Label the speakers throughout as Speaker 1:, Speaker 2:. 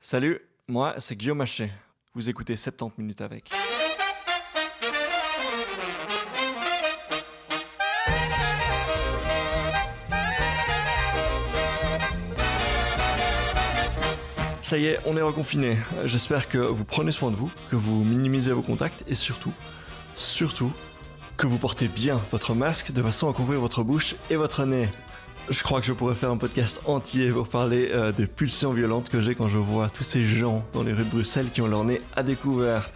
Speaker 1: Salut, moi c'est Guillaume Machet. Vous écoutez 70 minutes avec. Ça y est, on est reconfiné. J'espère que vous prenez soin de vous, que vous minimisez vos contacts et surtout, surtout, que vous portez bien votre masque de façon à couvrir votre bouche et votre nez. Je crois que je pourrais faire un podcast entier pour parler euh, des pulsions violentes que j'ai quand je vois tous ces gens dans les rues de Bruxelles qui ont leur nez à découvert.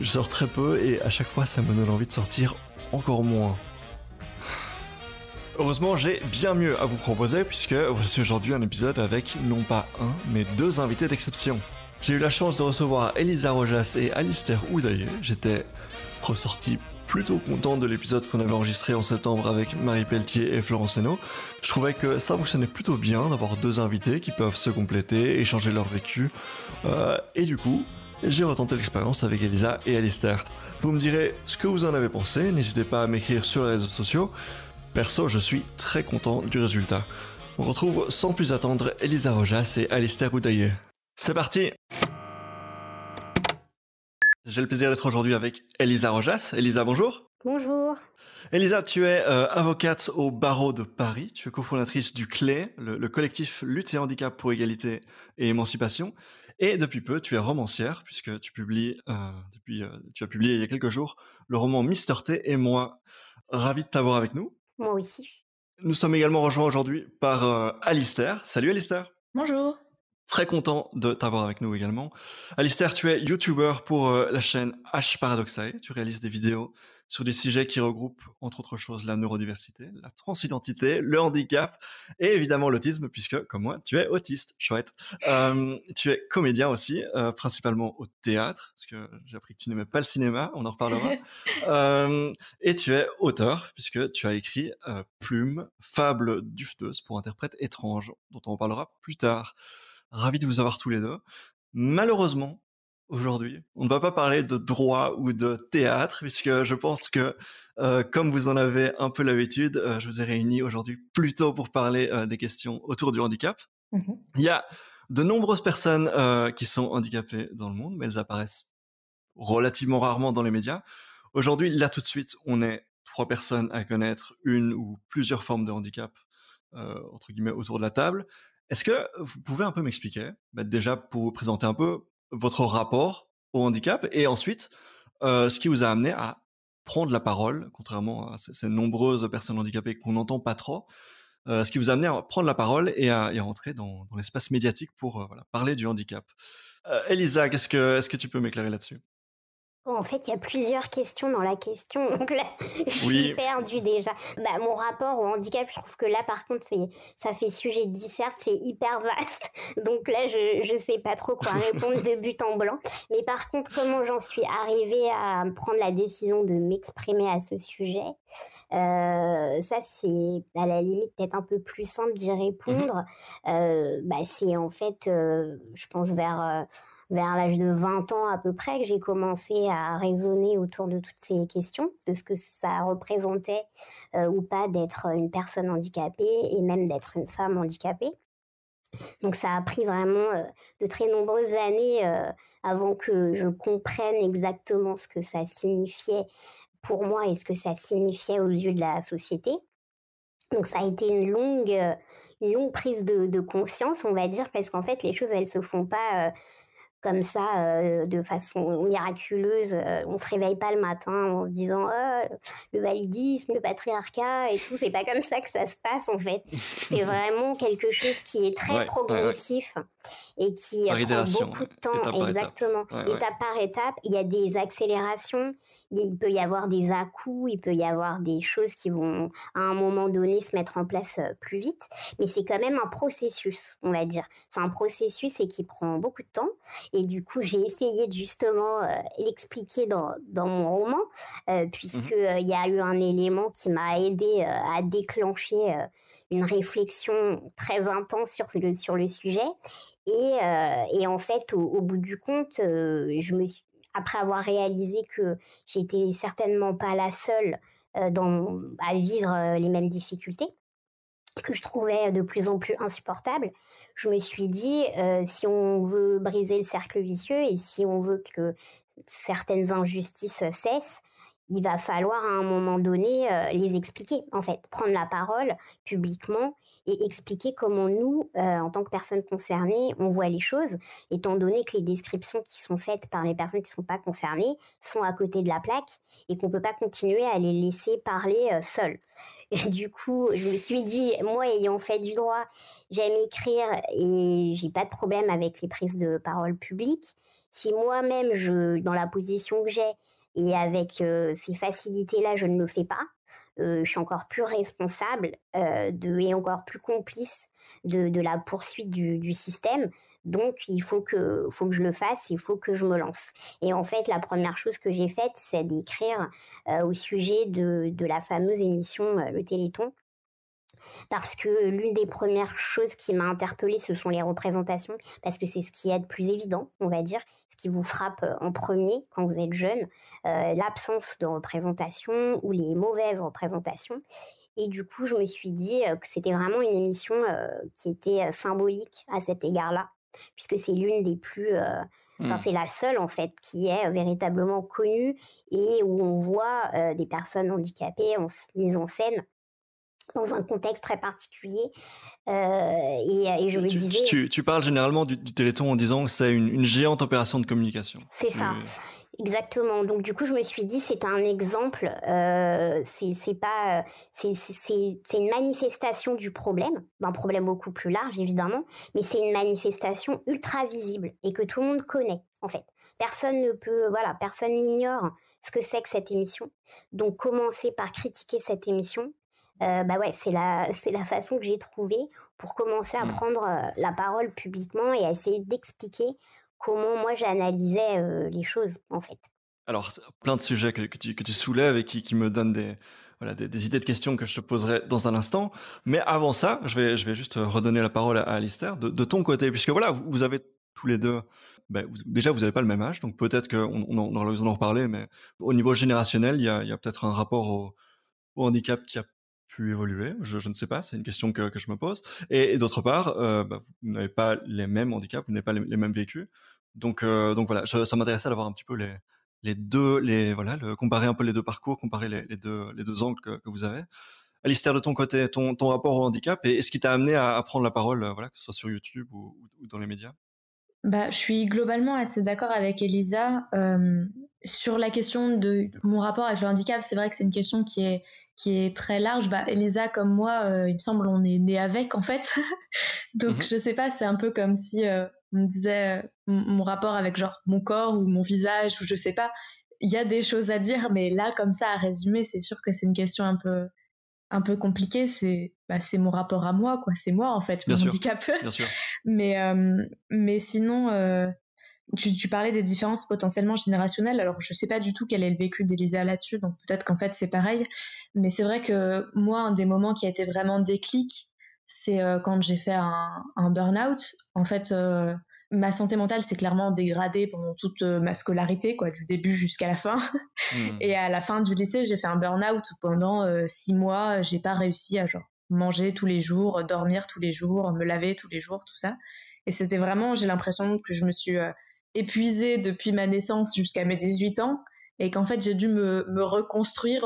Speaker 1: Je sors très peu et à chaque fois ça me donne envie de sortir encore moins. Heureusement, j'ai bien mieux à vous proposer puisque voici aujourd'hui un épisode avec non pas un, mais deux invités d'exception. J'ai eu la chance de recevoir Elisa Rojas et Alistair Houdaillé. J'étais ressorti plutôt content de l'épisode qu'on avait enregistré en septembre avec Marie Pelletier et Florence Hénaud. Je trouvais que ça fonctionnait plutôt bien d'avoir deux invités qui peuvent se compléter, échanger leur vécu. Euh, et du coup, j'ai retenté l'expérience avec Elisa et Alistair. Vous me direz ce que vous en avez pensé, n'hésitez pas à m'écrire sur les réseaux sociaux. Perso, je suis très content du résultat. On retrouve sans plus attendre Elisa Rojas et Alistair Boudaillet. C'est parti! J'ai le plaisir d'être aujourd'hui avec Elisa Rojas. Elisa, bonjour. Bonjour. Elisa, tu es euh, avocate au barreau de Paris. Tu es cofondatrice du CLÉ, le, collectif Lutte et handicap pour égalité et émancipation. Et depuis peu, tu es romancière, puisque tu, publies, euh, depuis, euh, tu as publié il y a quelques jours le roman Mister T et moi. Ravi de t'avoir avec nous. Moi aussi. Nous sommes également rejoints aujourd'hui par Alistair. Salut Alistair. Bonjour. Très content de t'avoir avec nous également. Alistair, tu es YouTuber pour euh, la chaîne H Paradoxae. Tu réalises des vidéos sur des sujets qui regroupent, entre autres choses, la neurodiversité, la transidentité, le handicap et évidemment l'autisme, puisque, comme moi, tu es autiste. Chouette. Euh, tu es comédien aussi, euh, principalement au théâtre, parce que j'ai appris que tu n'aimais pas le cinéma, on en reparlera. et tu es auteur, puisque tu as écrit Plume, fable dufteuse pour interprète étrange, dont on en parlera plus tard. Ravi de vous avoir tous les deux. Malheureusement, aujourd'hui, on ne va pas parler de droit ou de théâtre, puisque je pense que, euh, comme vous en avez un peu l'habitude, euh, je vous ai réunis aujourd'hui plutôt pour parler euh, des questions autour du handicap. Mmh Il y a de nombreuses personnes qui sont handicapées dans le monde, mais elles apparaissent relativement rarement dans les médias. Aujourd'hui, là tout de suite, on est trois personnes à connaître une ou plusieurs formes de handicap, entre guillemets, autour de la table. Est-ce que vous pouvez un peu m'expliquer, bah, déjà pour vous présenter un peu votre rapport au handicap et ensuite ce qui vous a amené à prendre la parole, contrairement à ces, nombreuses personnes handicapées qu'on n'entend pas trop, ce qui vous a amené à prendre la parole et à, rentrer dans, l'espace médiatique pour parler du handicap. Elisa, est-ce que tu peux m'éclairer là-dessus
Speaker 2: en fait, il y a plusieurs questions dans la question, donc là, j'ai perdu déjà. Bah, mon rapport au handicap, je trouve que là, par contre, ça fait sujet de disserte, c'est hyper vaste. Donc là, je ne sais pas trop quoi répondre de but en blanc. Mais par contre, comment j'en suis arrivée à prendre la décision de m'exprimer à ce sujet euh, Ça, c'est à la limite peut-être un peu plus simple d'y mmh répondre. Euh, bah, c'est en fait, euh, je pense, vers vers l'âge de 20 ans à peu près que j'ai commencé à raisonner autour de toutes ces questions, de ce que ça représentait euh, ou pas d'être une personne handicapée et même d'être une femme handicapée. Donc ça a pris vraiment euh, de très nombreuses années euh, avant que je comprenne exactement ce que ça signifiait pour moi et ce que ça signifiait aux yeux de la société. Donc ça a été une longue, une prise de, de conscience, on va dire, parce qu'en fait les choses elles se font pas comme ça euh, de façon miraculeuse. Euh, on se réveille pas le matin en se disant oh, le validisme, le patriarcat et tout. C'est pas comme ça que ça se passe en fait. C'est vraiment quelque chose qui est très progressif et qui prend beaucoup de temps. exactement, étape par étape. Il y a des accélérations, il peut y avoir des à-coups, il peut y avoir des choses qui vont à un moment donné se mettre en place euh, plus vite, mais c'est quand même un processus, on va dire. C'est un processus et qui prend beaucoup de temps. Et du coup, j'ai essayé de justement euh, l'expliquer dans, mon roman, puisqu'il euh, puisque mhm. il y a eu un élément qui m'a aidé à déclencher une réflexion très intense sur le, sur le sujet. Et, en fait, au, bout du compte, je me suis, après avoir réalisé que j'étais certainement pas la seule euh, à vivre euh, les mêmes difficultés, que je trouvais de plus en plus insupportables, je me suis dit, euh, si on veut briser le cercle vicieux et si on veut que certaines injustices cessent, il va falloir à un moment donné les expliquer, en fait, prendre la parole publiquement et expliquer comment nous, euh, en tant que personnes concernées, on voit les choses, étant donné que les descriptions qui sont faites par les personnes qui ne sont pas concernées sont à côté de la plaque et qu'on ne peut pas continuer à les laisser parler euh, seules. Et du coup, je me suis dit, moi ayant fait du droit, j'aime écrire et j'ai pas de problème avec les prises de parole publiques. Si moi-même, je, dans la position que j'ai, et avec euh, ces facilités-là, je ne le fais pas, euh, je suis encore plus responsable euh, de, et encore plus complice de, la poursuite du, système. Donc, il faut que, faut que je le fasse, il faut que je me lance. Et en fait, la première chose que j'ai faite, c'est d'écrire euh, au sujet de, la fameuse émission Le Téléthon. Parce que l'une des premières choses qui m'a interpellée, ce sont les représentations, parce que c'est ce qui est le plus évident, on va dire, ce qui vous frappe euh, en premier quand vous êtes jeune, euh, l'absence de représentation ou les mauvaises représentations. Et du coup, je me suis dit euh, que c'était vraiment une émission qui était symbolique à cet égard-là, puisque c'est l'une des plus... Enfin, hmm. c'est la seule en fait qui est véritablement connue et où on voit des personnes handicapées en, mises en scène dans un contexte très particulier euh, euh, et, je me tu,
Speaker 1: Tu, parles généralement du, Téléthon en disant que c'est une, géante opération de communication. C'est ça.
Speaker 2: Exactement. Donc du coup, je me suis dit, c'est un exemple. Euh, c'est pas, c'est une manifestation du problème, d'un problème beaucoup plus large évidemment, mais c'est une manifestation ultra visible et que tout le monde connaît en fait. Personne ne peut, voilà, personne n'ignore ce que c'est que cette émission. Donc commencer par critiquer cette émission, euh, bah ouais, c'est la, c'est la façon que j'ai trouvée pour commencer à mmh. prendre euh, la parole publiquement et à essayer d'expliquer comment moi j'analysais euh, les choses en fait.
Speaker 1: Alors, plein de sujets que, que, tu, que tu, soulèves et qui, qui me donnent des, voilà, des, idées de questions que je te poserai dans un instant. Mais avant ça, je vais, je vais juste redonner la parole à, Alistair de, ton côté, puisque voilà, vous, avez tous les deux bah, déjà, vous n'avez pas le même âge, donc peut-être qu'on on, on aura l'occasion d'en reparler, mais au niveau générationnel, il y a, a peut-être un rapport au, au handicap qui a pu évoluer je, ne sais pas, c'est une question que, je me pose. Et, d'autre part, euh, bah, vous n'avez pas les mêmes handicaps, vous n'avez pas les, mêmes vécus. Donc, euh, donc voilà, ça m'intéressait d'avoir un petit peu les, les deux, les, voilà, comparer un peu les deux parcours, comparer les, deux, les deux angles que, vous avez. Alistair, de ton côté, ton, rapport au handicap et, ce qui t'a amené à, prendre la parole, euh, voilà, que ce soit sur YouTube ou dans les médias
Speaker 2: bah,
Speaker 3: je suis globalement assez d'accord avec Elisa euh, sur la question de mon rapport avec le handicap. C'est vrai que c'est une question qui est qui est très large. Bah, Elisa comme moi, euh, il me semble, on est né avec en fait. Donc mhm. je sais pas, c'est un peu comme si euh, on me disait euh, mon rapport avec genre mon corps ou mon visage ou je sais pas. Il y a des choses à dire, mais là comme ça à résumer, c'est sûr que c'est une question un peu un peu compliqué, bah, c'est mon rapport à moi, quoi. C'est moi en fait, mon handicap. Mais euh, mais sinon, euh, tu, parlais des différences potentiellement générationnelles. Alors je sais pas du tout quel est le vécu d'Elisa là-dessus, donc peut-être qu'en fait c'est pareil. Mais c'est vrai que moi, un des moments qui a été vraiment déclic, c'est euh, quand j'ai fait un, un burn-out. En fait ma santé mentale s'est clairement dégradée pendant toute euh, ma scolarité, quoi, du début jusqu'à la fin. Hmm. Et à la fin du lycée, j'ai fait un burn-out pendant euh, six mois. J'ai pas réussi à genre manger tous les jours, dormir tous les jours, me laver tous les jours, tout ça. Et c'était vraiment, j'ai l'impression que je me suis euh, épuisée depuis ma naissance jusqu'à mes 18 ans et qu'en fait j'ai dû me, reconstruire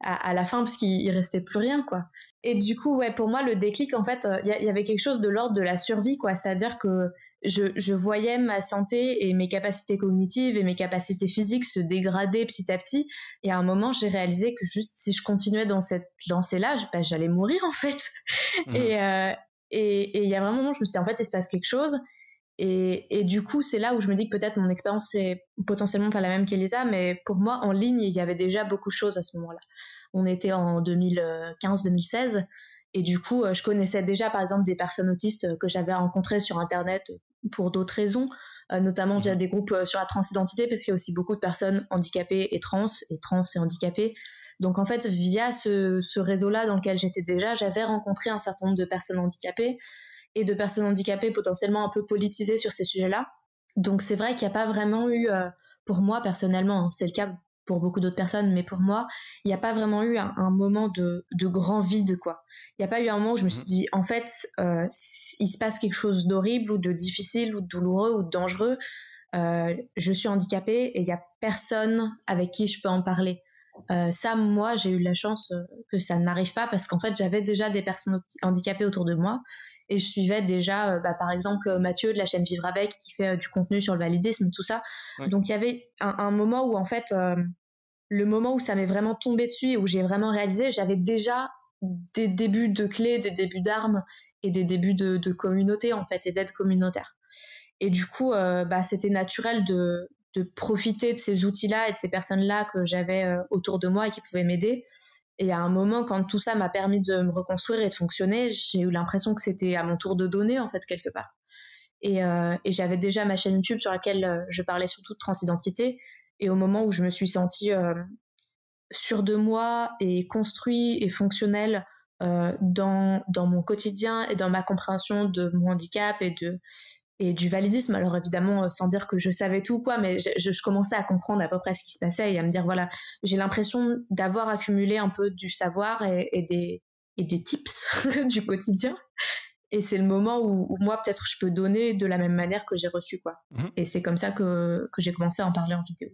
Speaker 3: à, la fin parce qu'il restait plus rien, quoi. Et du coup, ouais, pour moi, le déclic, en fait, il y, avait quelque chose de l'ordre de la survie, quoi. C'est-à-dire que je, voyais ma santé et mes capacités cognitives et mes capacités physiques se dégrader petit à petit. Et à un moment, j'ai réalisé que juste si je continuais dans cette lancée-là, bah, j'allais mourir en fait. Mhm. Euh, et Et il y a vraiment un moment où je me suis dit, en fait, il se passe quelque chose. Et, et du coup, c'est là où je me dis que peut-être mon expérience est potentiellement pas la même qu'Elisa, mais pour moi, en ligne, il y avait déjà beaucoup de choses à ce moment-là. On était en 2015-2016. Et du coup, euh, je connaissais déjà, par exemple, des personnes autistes euh, que j'avais rencontrées sur Internet pour d'autres raisons, euh, notamment via mhm. des groupes euh, sur la transidentité, parce qu'il y a aussi beaucoup de personnes handicapées et trans, et trans et handicapées. Donc en fait, via ce, réseau-là dans lequel j'étais déjà, j'avais rencontré un certain nombre de personnes handicapées et de personnes handicapées potentiellement un peu politisées sur ces sujets-là. Donc c'est vrai qu'il n'y a pas vraiment eu, euh, pour moi personnellement, hein, c'est le cas pour beaucoup d'autres personnes, mais pour moi, il n'y a pas vraiment eu un, moment de, grand vide, quoi. Il n'y a pas eu un moment où je me suis mhm. dit, en fait, euh, il se passe quelque chose d'horrible ou de difficile ou de douloureux ou de dangereux. Euh, je suis handicapée et il n'y a personne avec qui je peux en parler. Euh, ça, moi, j'ai eu la chance que ça n'arrive pas parce qu'en fait, j'avais déjà des personnes handicapées autour de moi et je suivais déjà, euh, bah, par exemple, Mathieu de la chaîne Vivre avec qui fait euh, du contenu sur le validisme, tout ça. Donc il y avait un, moment où en fait, euh, le moment où ça m'est vraiment tombé dessus et où j'ai vraiment réalisé, j'avais déjà des débuts de clés, des débuts d'armes et des débuts de, communauté en fait et d'aide communautaire. Et du coup, bah, c'était naturel de, de, profiter de ces outils-là et de ces personnes-là que j'avais autour de moi et qui pouvaient m'aider et à un moment, quand tout ça m'a permis de me reconstruire et de fonctionner, j'ai eu l'impression que c'était à mon tour de donner, en fait, quelque part. Et, euh, j'avais déjà ma chaîne YouTube sur laquelle euh, je parlais surtout de transidentité. Et au moment où je me suis sentie euh, sûre de moi et construite et fonctionnelle dans, dans mon quotidien et dans ma compréhension de mon handicap et de, et du validisme. Alors évidemment, euh, sans dire que je savais tout quoi, mais je, commençais à comprendre à peu près ce qui se passait et à me dire voilà, j'ai l'impression d'avoir accumulé un peu du savoir et, des et des tips du quotidien. Et c'est le moment où, moi peut-être je peux donner de la même manière que j'ai reçu quoi. Mmh. Et c'est comme ça que, que j'ai commencé à en parler en vidéo.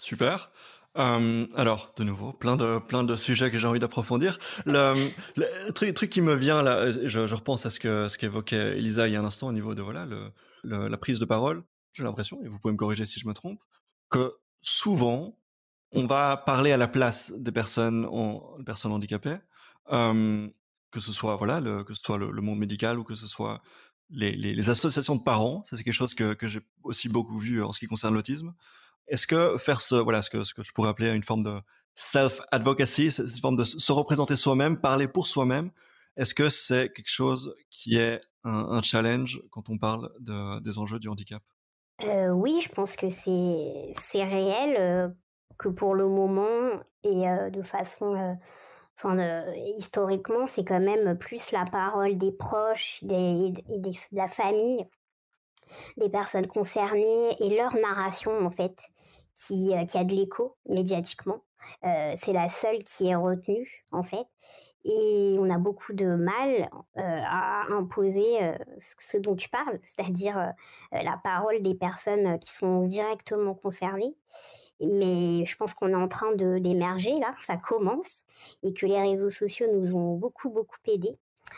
Speaker 1: Super. Euh, alors, de nouveau, plein de plein de sujets que j'ai envie d'approfondir. Le, truc, qui me vient là, je, repense à ce que ce qu'évoquait Elisa il y a un instant au niveau de voilà la prise de parole. J'ai l'impression, et vous pouvez me corriger si je me trompe, que souvent on va parler à la place des personnes personnes handicapées, euh, que ce soit le, que ce soit le, monde médical ou que ce soit les, associations de parents. Ça c'est quelque chose que j'ai aussi beaucoup vu en ce qui concerne l'autisme. Est-ce que faire ce, voilà, ce que, je pourrais appeler une forme de self-advocacy, cette forme de se représenter soi-même, parler pour soi-même, est-ce que c'est quelque chose qui est un, challenge quand on parle des enjeux du handicap
Speaker 2: euh, Oui, je pense que c'est réel, euh, que pour le moment et euh, de façon... historiquement, c'est quand même plus la parole des proches des, et des, de la famille, des personnes concernées et leur narration en fait euh, qui, a de l'écho médiatiquement. Euh, c'est la seule qui est retenue, en fait. Et on a beaucoup de mal euh, à imposer ce dont tu parles, c'est-à-dire la parole des personnes qui sont directement concernées mais je pense qu'on est en train d'émerger là, ça commence et que les réseaux sociaux nous ont beaucoup beaucoup aidés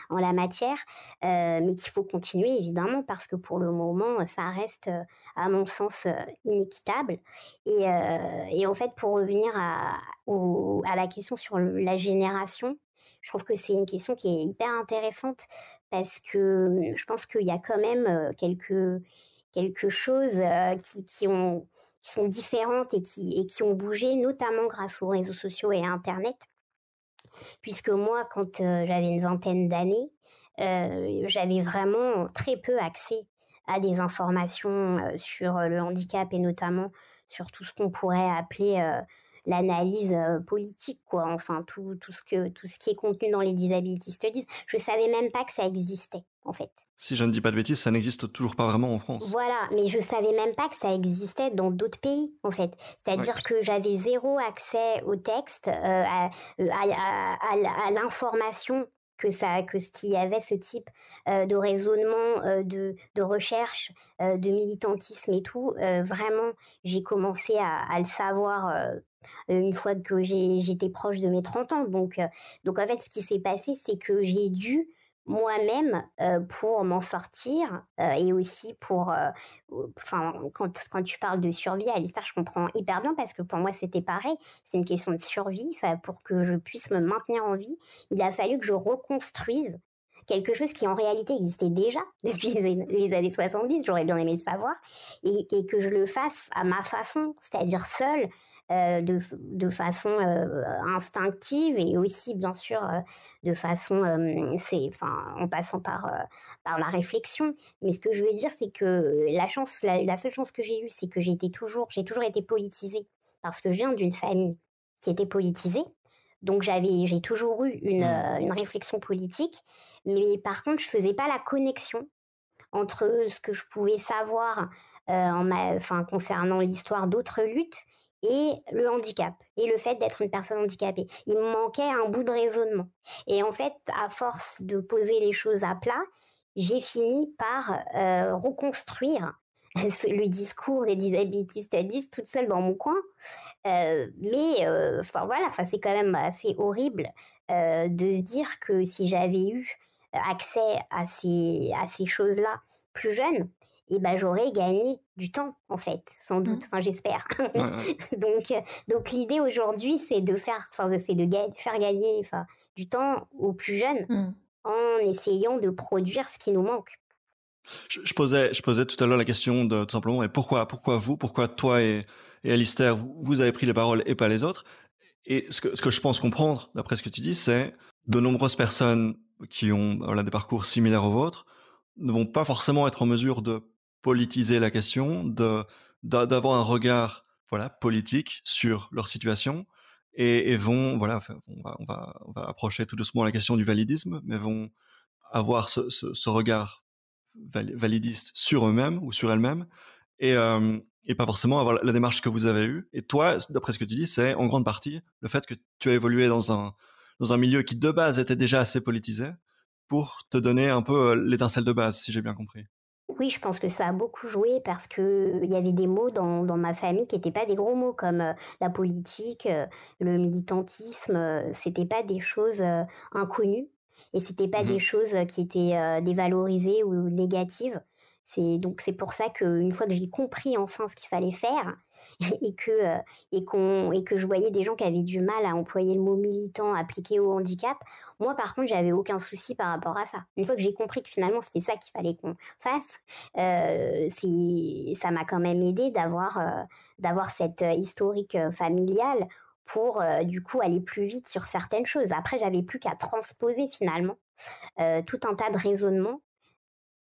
Speaker 2: en la matière, euh, mais qu'il faut continuer évidemment parce que pour le moment, euh, ça reste, euh, à mon sens, inéquitable. Et, en fait, pour revenir à, la question sur la génération, je trouve que c'est une question qui est hyper intéressante parce que hum, je pense qu'il y a quand même quelques, quelque choses qui, sont différentes et qui, et qui ont bougé, notamment grâce aux réseaux sociaux et à Internet puisque moi, quand euh, j'avais une vingtaine d'années, euh, j'avais vraiment très peu accès à des informations euh, sur le handicap et notamment sur tout ce qu'on pourrait appeler l'analyse politique quoi enfin tout ce que tout ce qui est contenu dans les disability studies je savais même pas que ça existait en fait
Speaker 1: si je ne dis pas de bêtises, ça n'existe toujours pas vraiment en France.
Speaker 2: Voilà, mais je savais même pas que ça existait dans d'autres pays, en fait. C'est-à-dire que j'avais zéro accès au texte, euh, euh, à, l'information que ça, que ce qu'il y avait ce type euh, de raisonnement, de, de, recherche, de militantisme et tout. vraiment, j'ai commencé à, le savoir une fois que j'étais proche de mes 30 ans. Donc, donc en fait, ce qui s'est passé, c'est que j'ai dû moi-même euh, pour m'en sortir euh, et aussi pour euh, enfin quand, quand tu parles de survie à l'histoire je comprends hyper bien parce que pour moi c'était pareil c'est une question de survie pour que je puisse me maintenir en vie il a fallu que je reconstruise quelque chose qui en réalité existait déjà depuis les années 70 j'aurais bien aimé le savoir et, et, que je le fasse à ma façon c'est-à-dire seule de, de, façon instinctive et aussi bien sûr de façon, c'est, enfin, en passant par, par la réflexion. Mais ce que je veux dire, c'est que la chance, la, seule chance que j'ai eue, c'est que j'ai toujours, j'ai toujours été politisée parce que je viens d'une famille qui était politisée. Donc j'avais, j'ai toujours eu une, mmh. une, réflexion politique, mais par contre je faisais pas la connexion entre ce que je pouvais savoir en ma, fin, concernant l'histoire d'autres luttes et le handicap et le fait d'être une personne handicapée. Il me manquait un bout de raisonnement. Et en fait, à force de poser les choses à plat, j'ai fini par euh, reconstruire le discours des disability studies toute seule dans mon coin. Euh, mais euh, enfin voilà, c'est quand même assez horrible de se dire que si j'avais eu accès à ces, à ces choses-là plus jeune, et ben j'aurais gagné du temps en fait, sans doute. Mmh. Enfin, j'espère. donc, euh, donc l'idée aujourd'hui, c'est de faire, enfin, c'est de, faire gagner, enfin, du temps aux plus jeunes mmh. en essayant de produire ce qui nous manque.
Speaker 1: Je, posais, je posais tout à l'heure la question de tout simplement, et pourquoi, pourquoi vous, pourquoi toi et, et Alistair, vous, avez pris les paroles et pas les autres. Et ce que, ce que je pense comprendre, d'après ce que tu dis, c'est de nombreuses personnes qui ont des parcours similaires aux vôtres ne vont pas forcément être en mesure de politiser la question, de, d'avoir un regard voilà, politique sur leur situation et, vont, voilà, on va, va, approcher tout doucement la question du validisme, mais vont avoir ce, regard validiste sur eux-mêmes ou sur elles-mêmes et, euh, pas forcément avoir la démarche que vous avez eue. Et toi, d'après ce que tu dis, c'est en grande partie le fait que tu as évolué dans un, dans un milieu qui de base était déjà assez politisé pour te donner un peu euh, l'étincelle de base, si j'ai bien compris
Speaker 2: oui, je pense que ça a beaucoup joué parce qu'il euh, y avait des mots dans, ma famille qui n'étaient pas des gros mots comme euh, la politique, euh, le militantisme. Ce c'était pas des choses inconnues et c'était pas mmh des choses qui étaient dévalorisées ou négatives. C'est donc c'est pour ça qu'une fois que j'ai compris enfin ce qu'il fallait faire, et que euh, et qu'on et que je voyais des gens qui avaient du mal à employer le mot militant appliqué au handicap. Moi, par contre, j'avais aucun souci par rapport à ça. Une fois que j'ai compris que finalement c'était ça qu'il fallait qu'on fasse, euh, ça m'a quand même aidé d'avoir euh, d'avoir cette historique familiale pour du coup aller plus vite sur certaines choses. Après, j'avais plus qu'à transposer finalement tout un tas de raisonnements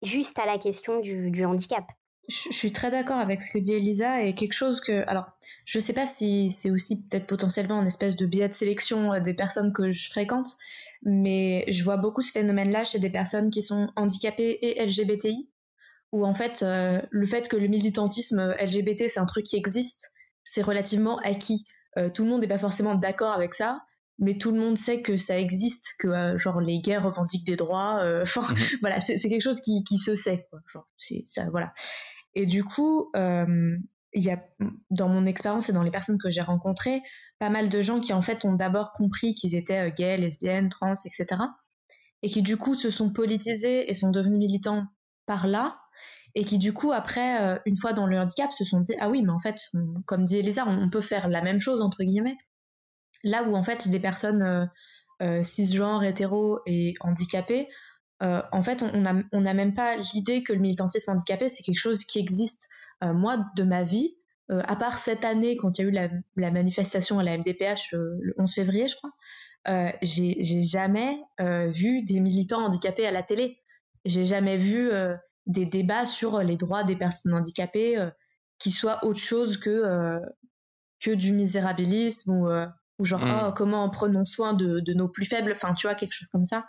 Speaker 2: juste à la question du handicap je suis très
Speaker 3: d'accord avec ce que dit Elisa et quelque chose que alors je sais pas si c'est aussi peut-être potentiellement une espèce de biais de sélection euh, des personnes que je fréquente mais je vois beaucoup ce phénomène là chez des personnes qui sont handicapées et LGBTI où en fait euh, le fait que le militantisme euh, LGBT c'est un truc qui existe c'est relativement acquis tout le monde n'est pas forcément d'accord avec ça mais tout le monde sait que ça existe que genre les guerres revendiquent des droits enfin mhm. voilà c'est quelque chose qui, qui se sait quoi genre c'est ça voilà et du coup, euh, y a, dans mon expérience et dans les personnes que j'ai rencontrées, pas mal de gens qui en fait ont d'abord compris qu'ils étaient euh, gays, lesbiennes, trans, etc. Et qui du coup se sont politisés et sont devenus militants par là. Et qui du coup, après, euh, une fois dans le handicap, se sont dit Ah oui, mais en fait, comme dit Elisa, on, peut faire la même chose, entre guillemets. Là où en fait, des personnes euh, cisgenres, hétéros et handicapées euh, en fait, on n'a même pas l'idée que le militantisme handicapé, c'est quelque chose qui existe. Euh, moi, de ma vie, euh, à part cette année, quand il y a eu la, manifestation à la MDPH le 11 février, je crois, j'ai jamais vu des militants handicapés à la télé. J'ai jamais vu des débats sur les droits des personnes handicapées qui soient autre chose que, que du misérabilisme ou, genre mmh. oh, comment prenons soin de, de nos plus faibles, enfin tu vois, quelque chose comme ça.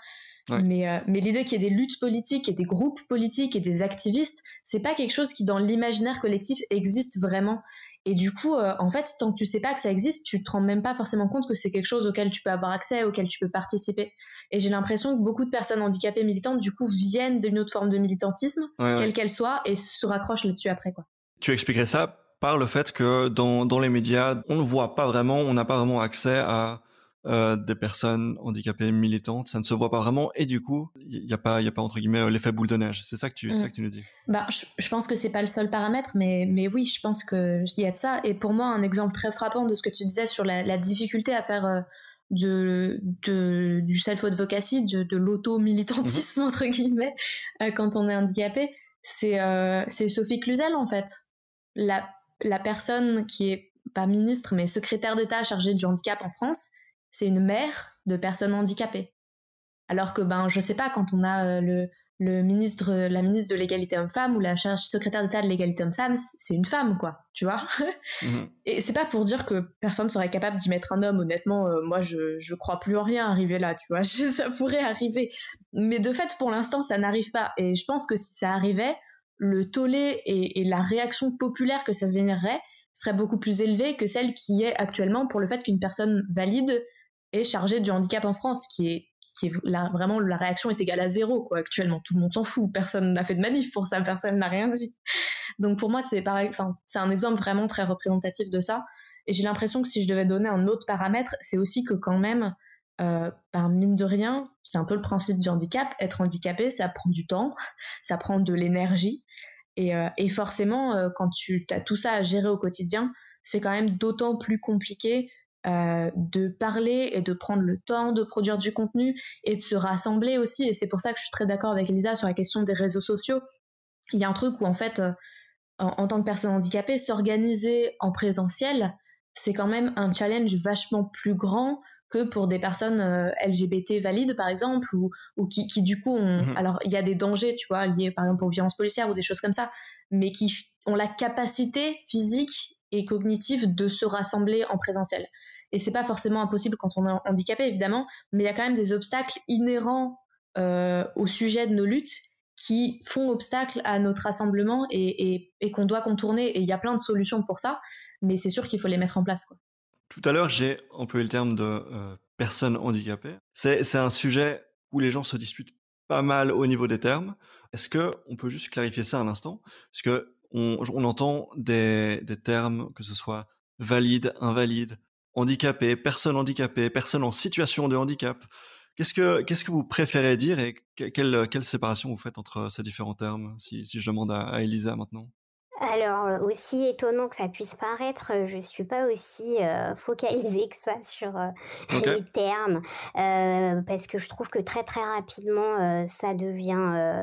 Speaker 3: Euh, mais, l'idée qu'il y ait des luttes politiques et des groupes politiques et des activistes, c'est pas quelque chose qui dans l'imaginaire collectif existe vraiment. Et du coup, euh, en fait, tant que tu sais pas que ça existe, tu te rends même pas forcément compte que c'est quelque chose auquel tu peux avoir accès, auquel tu peux participer. Et j'ai l'impression que beaucoup de personnes handicapées militantes, du coup, viennent d'une autre forme de militantisme, quelle qu'elle soit, et se raccrochent là-dessus après, quoi.
Speaker 1: Tu expliquerais ça par le fait que dans les médias, on ne voit pas vraiment, on n'a pas vraiment accès à euh, des personnes handicapées militantes, ça ne se voit pas vraiment, et du coup, il n'y a pas, il a pas entre guillemets euh, l'effet boule de neige. C'est ça que tu, mmh. que tu nous dis.
Speaker 3: Bah, je, pense que c'est pas le seul paramètre, mais mais oui, je pense que il y a de ça. Et pour moi, un exemple très frappant de ce que tu disais sur la, difficulté à faire. Euh, de, du self-advocacy, de, de l'auto-militantisme, mmh. entre guillemets, quand on est handicapé, c'est c'est Sophie Cluzel, en fait. La, la personne qui est, pas ministre, mais secrétaire d'État chargée du handicap en France, c'est une mère de personnes handicapées. Alors que, ben, je sais pas, quand on a euh, le, le ministre, la ministre de l'égalité homme-femme ou la secrétaire d'État de l'égalité homme-femme, c'est une femme, quoi, tu vois. Mhm. Et c'est pas pour dire que personne serait capable d'y mettre un homme, honnêtement, euh, moi je, je crois plus en rien arriver là, tu vois, ça pourrait arriver. Mais de fait, pour l'instant, ça n'arrive pas. Et je pense que si ça arrivait, le tollé et, et la réaction populaire que ça générerait serait beaucoup plus élevée que celle qui est actuellement pour le fait qu'une personne valide et chargé du handicap en France, qui est, qui est vraiment la réaction est égale à zéro quoi, actuellement. Tout le monde s'en fout, personne n'a fait de manif pour ça, personne n'a rien dit. Donc pour moi, c'est pareil, c'est un exemple vraiment très représentatif de ça. Et j'ai l'impression que si je devais donner un autre paramètre, c'est aussi que quand même, par euh, ben, mine de rien, c'est un peu le principe du handicap. Être handicapé, ça prend du temps, ça prend de l'énergie. Et, euh, et, forcément, euh, quand tu as tout ça à gérer au quotidien, c'est quand même d'autant plus compliqué euh, de parler et de prendre le temps de produire du contenu et de se rassembler aussi. Et c'est pour ça que je suis très d'accord avec Elisa sur la question des réseaux sociaux. Il y a un truc où en fait, euh, en, tant que personne handicapée, s'organiser en présentiel, c'est quand même un challenge vachement plus grand que pour des personnes euh, LGBT valides, par exemple, ou, ou qui, du coup ont... Mhm. Alors, il y a des dangers, tu vois, liés, par exemple, aux violences policières ou des choses comme ça, mais qui ont la capacité physique et cognitive de se rassembler en présentiel. Et c'est pas forcément impossible quand on est handicapé, évidemment, mais il y a quand même des obstacles inhérents euh, au sujet de nos luttes qui font obstacle à notre rassemblement et, qu'on doit contourner. Et il y a plein de solutions pour ça, mais c'est sûr qu'il faut les mettre en place. Quoi.
Speaker 1: Tout à l'heure, j'ai employé le terme de euh, personne handicapée ». C'est un sujet où les gens se disputent pas mal au niveau des termes. Est-ce que on peut juste clarifier ça un instant Parce que on, on entend des, des, termes, que ce soit valide, invalide, Handicapé, personne handicapée, personne en situation de handicap. Qu'est-ce que, qu'est-ce que vous préférez dire et quelle, quelle séparation vous faites entre ces différents termes, si, si je demande à, Elisa maintenant
Speaker 2: alors, euh, aussi étonnant que ça puisse paraître, euh, je ne suis pas aussi euh, focalisée que ça sur les termes, parce que je trouve que très très rapidement, ça devient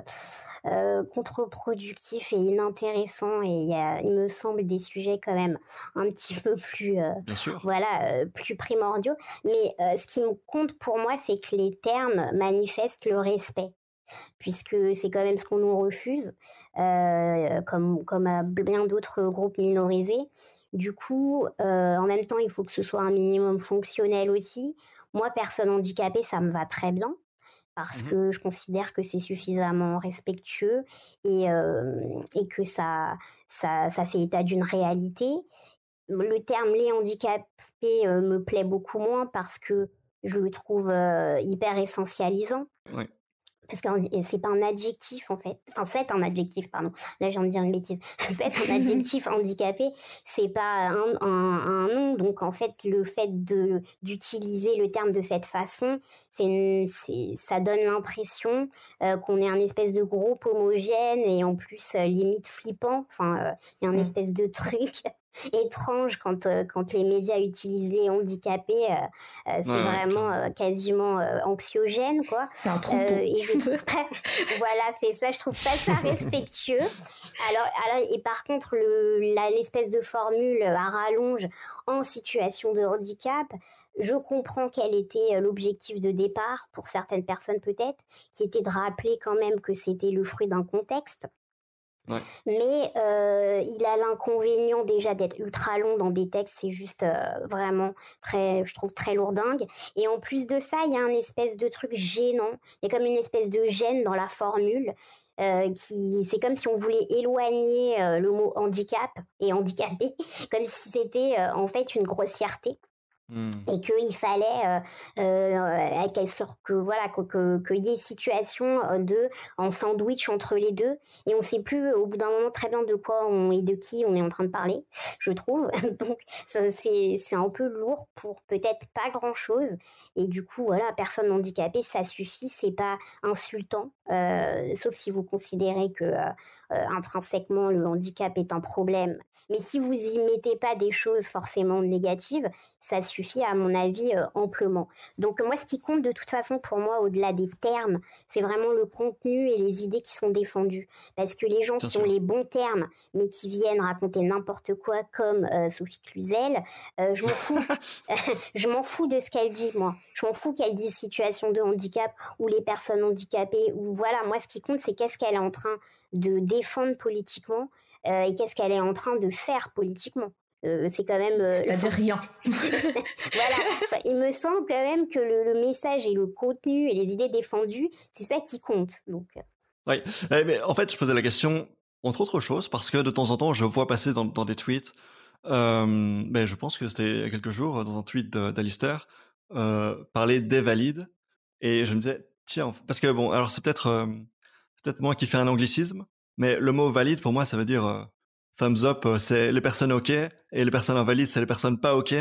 Speaker 2: euh, contre-productif et inintéressant. Et il il me semble, des sujets quand même un petit peu plus, euh, voilà, euh, plus primordiaux. Mais ce qui me compte pour moi, c'est que les termes manifestent le respect puisque c'est quand même ce qu'on nous refuse, comme, comme à bien d'autres groupes minorisés. Du coup, en même temps, il faut que ce soit un minimum fonctionnel aussi. Moi, personne handicapée, ça me va très bien parce mmh que je considère que c'est suffisamment respectueux et, et que ça, ça, fait état d'une réalité. Le terme les handicapés euh, me plaît beaucoup moins parce que je le trouve hyper essentialisant. Oui parce que c'est pas un adjectif en fait. Enfin, c'est un adjectif, pardon. Là, j'ai envie de dire une bêtise. c'est un adjectif handicapé, c'est pas un, nom. Donc, en fait, le fait de d'utiliser le terme de cette façon, ça donne l'impression euh, qu'on est un espèce de groupe homogène et en plus euh, limite flippant. Enfin, euh, il y a un mmh. espèce de truc étrange quand, euh, quand les médias utilisent les handicapés. Euh, euh, c'est vraiment quasiment anxiogène, quoi. C'est un et je trouve voilà, c'est ça. Je trouve pas ça respectueux. Alors, alors, et par contre, l'espèce de formule à rallonge en situation de handicap, je comprends quel était l'objectif de départ pour certaines personnes peut-être, qui était de rappeler quand même que c'était le fruit d'un contexte. Mais euh, il a l'inconvénient déjà d'être ultra long dans des textes, c'est juste euh, vraiment très, je trouve très lourdingue. Et en plus de ça, il y a un espèce de truc gênant, il y a comme une espèce de gêne dans la formule. Euh, qui c'est comme si on voulait éloigner le mot handicap et handicapé comme si c'était en fait une grossièreté Mmh. et qu'il fallait euh, euh, euh, qu'elle sorte voilà que qu'il y ait situation de en sandwich entre les deux et on sait plus au bout d'un moment très bien de quoi on et de qui on est en train de parler je trouve donc c'est un peu lourd pour peut-être pas grand chose et du coup voilà personne handicapée ça suffit c'est pas insultant sauf si vous considérez que intrinsèquement le handicap est un problème mais si vous y mettez pas des choses forcément négatives, ça suffit à mon avis euh, amplement. Donc moi, ce qui compte de toute façon pour moi, au-delà des termes, c'est vraiment le contenu et les idées qui sont défendues. Parce que les gens qui ont les bons termes, mais qui viennent raconter n'importe quoi, comme euh, Sophie Cluzel, euh, je m'en fous. je m'en fous de ce qu'elle dit, moi. Je m'en fous qu'elle dise situation de handicap ou les personnes handicapées. Ou voilà, moi, ce qui compte, c'est qu'est-ce qu'elle est en train de défendre politiquement euh, et qu'est-ce qu'elle est en train de faire politiquement. Euh, c'est quand même. Euh, C'est-à-dire rien. voilà. il me semble quand même que le, message et le contenu et les idées défendues, c'est ça qui compte. Donc.
Speaker 1: Oui, eh, mais en fait, je posais la question entre autres choses parce que de temps en temps, je vois passer dans, des tweets. mais ben, je pense que c'était il y a quelques jours dans un tweet d'Alistair parler des valides et je me disais tiens parce que bon alors c'est peut-être peut-être moi qui fais un anglicisme mais le mot valide, pour moi, ça veut dire euh, thumbs up, euh, c'est les personnes OK, et les personnes invalides, c'est les personnes pas OK.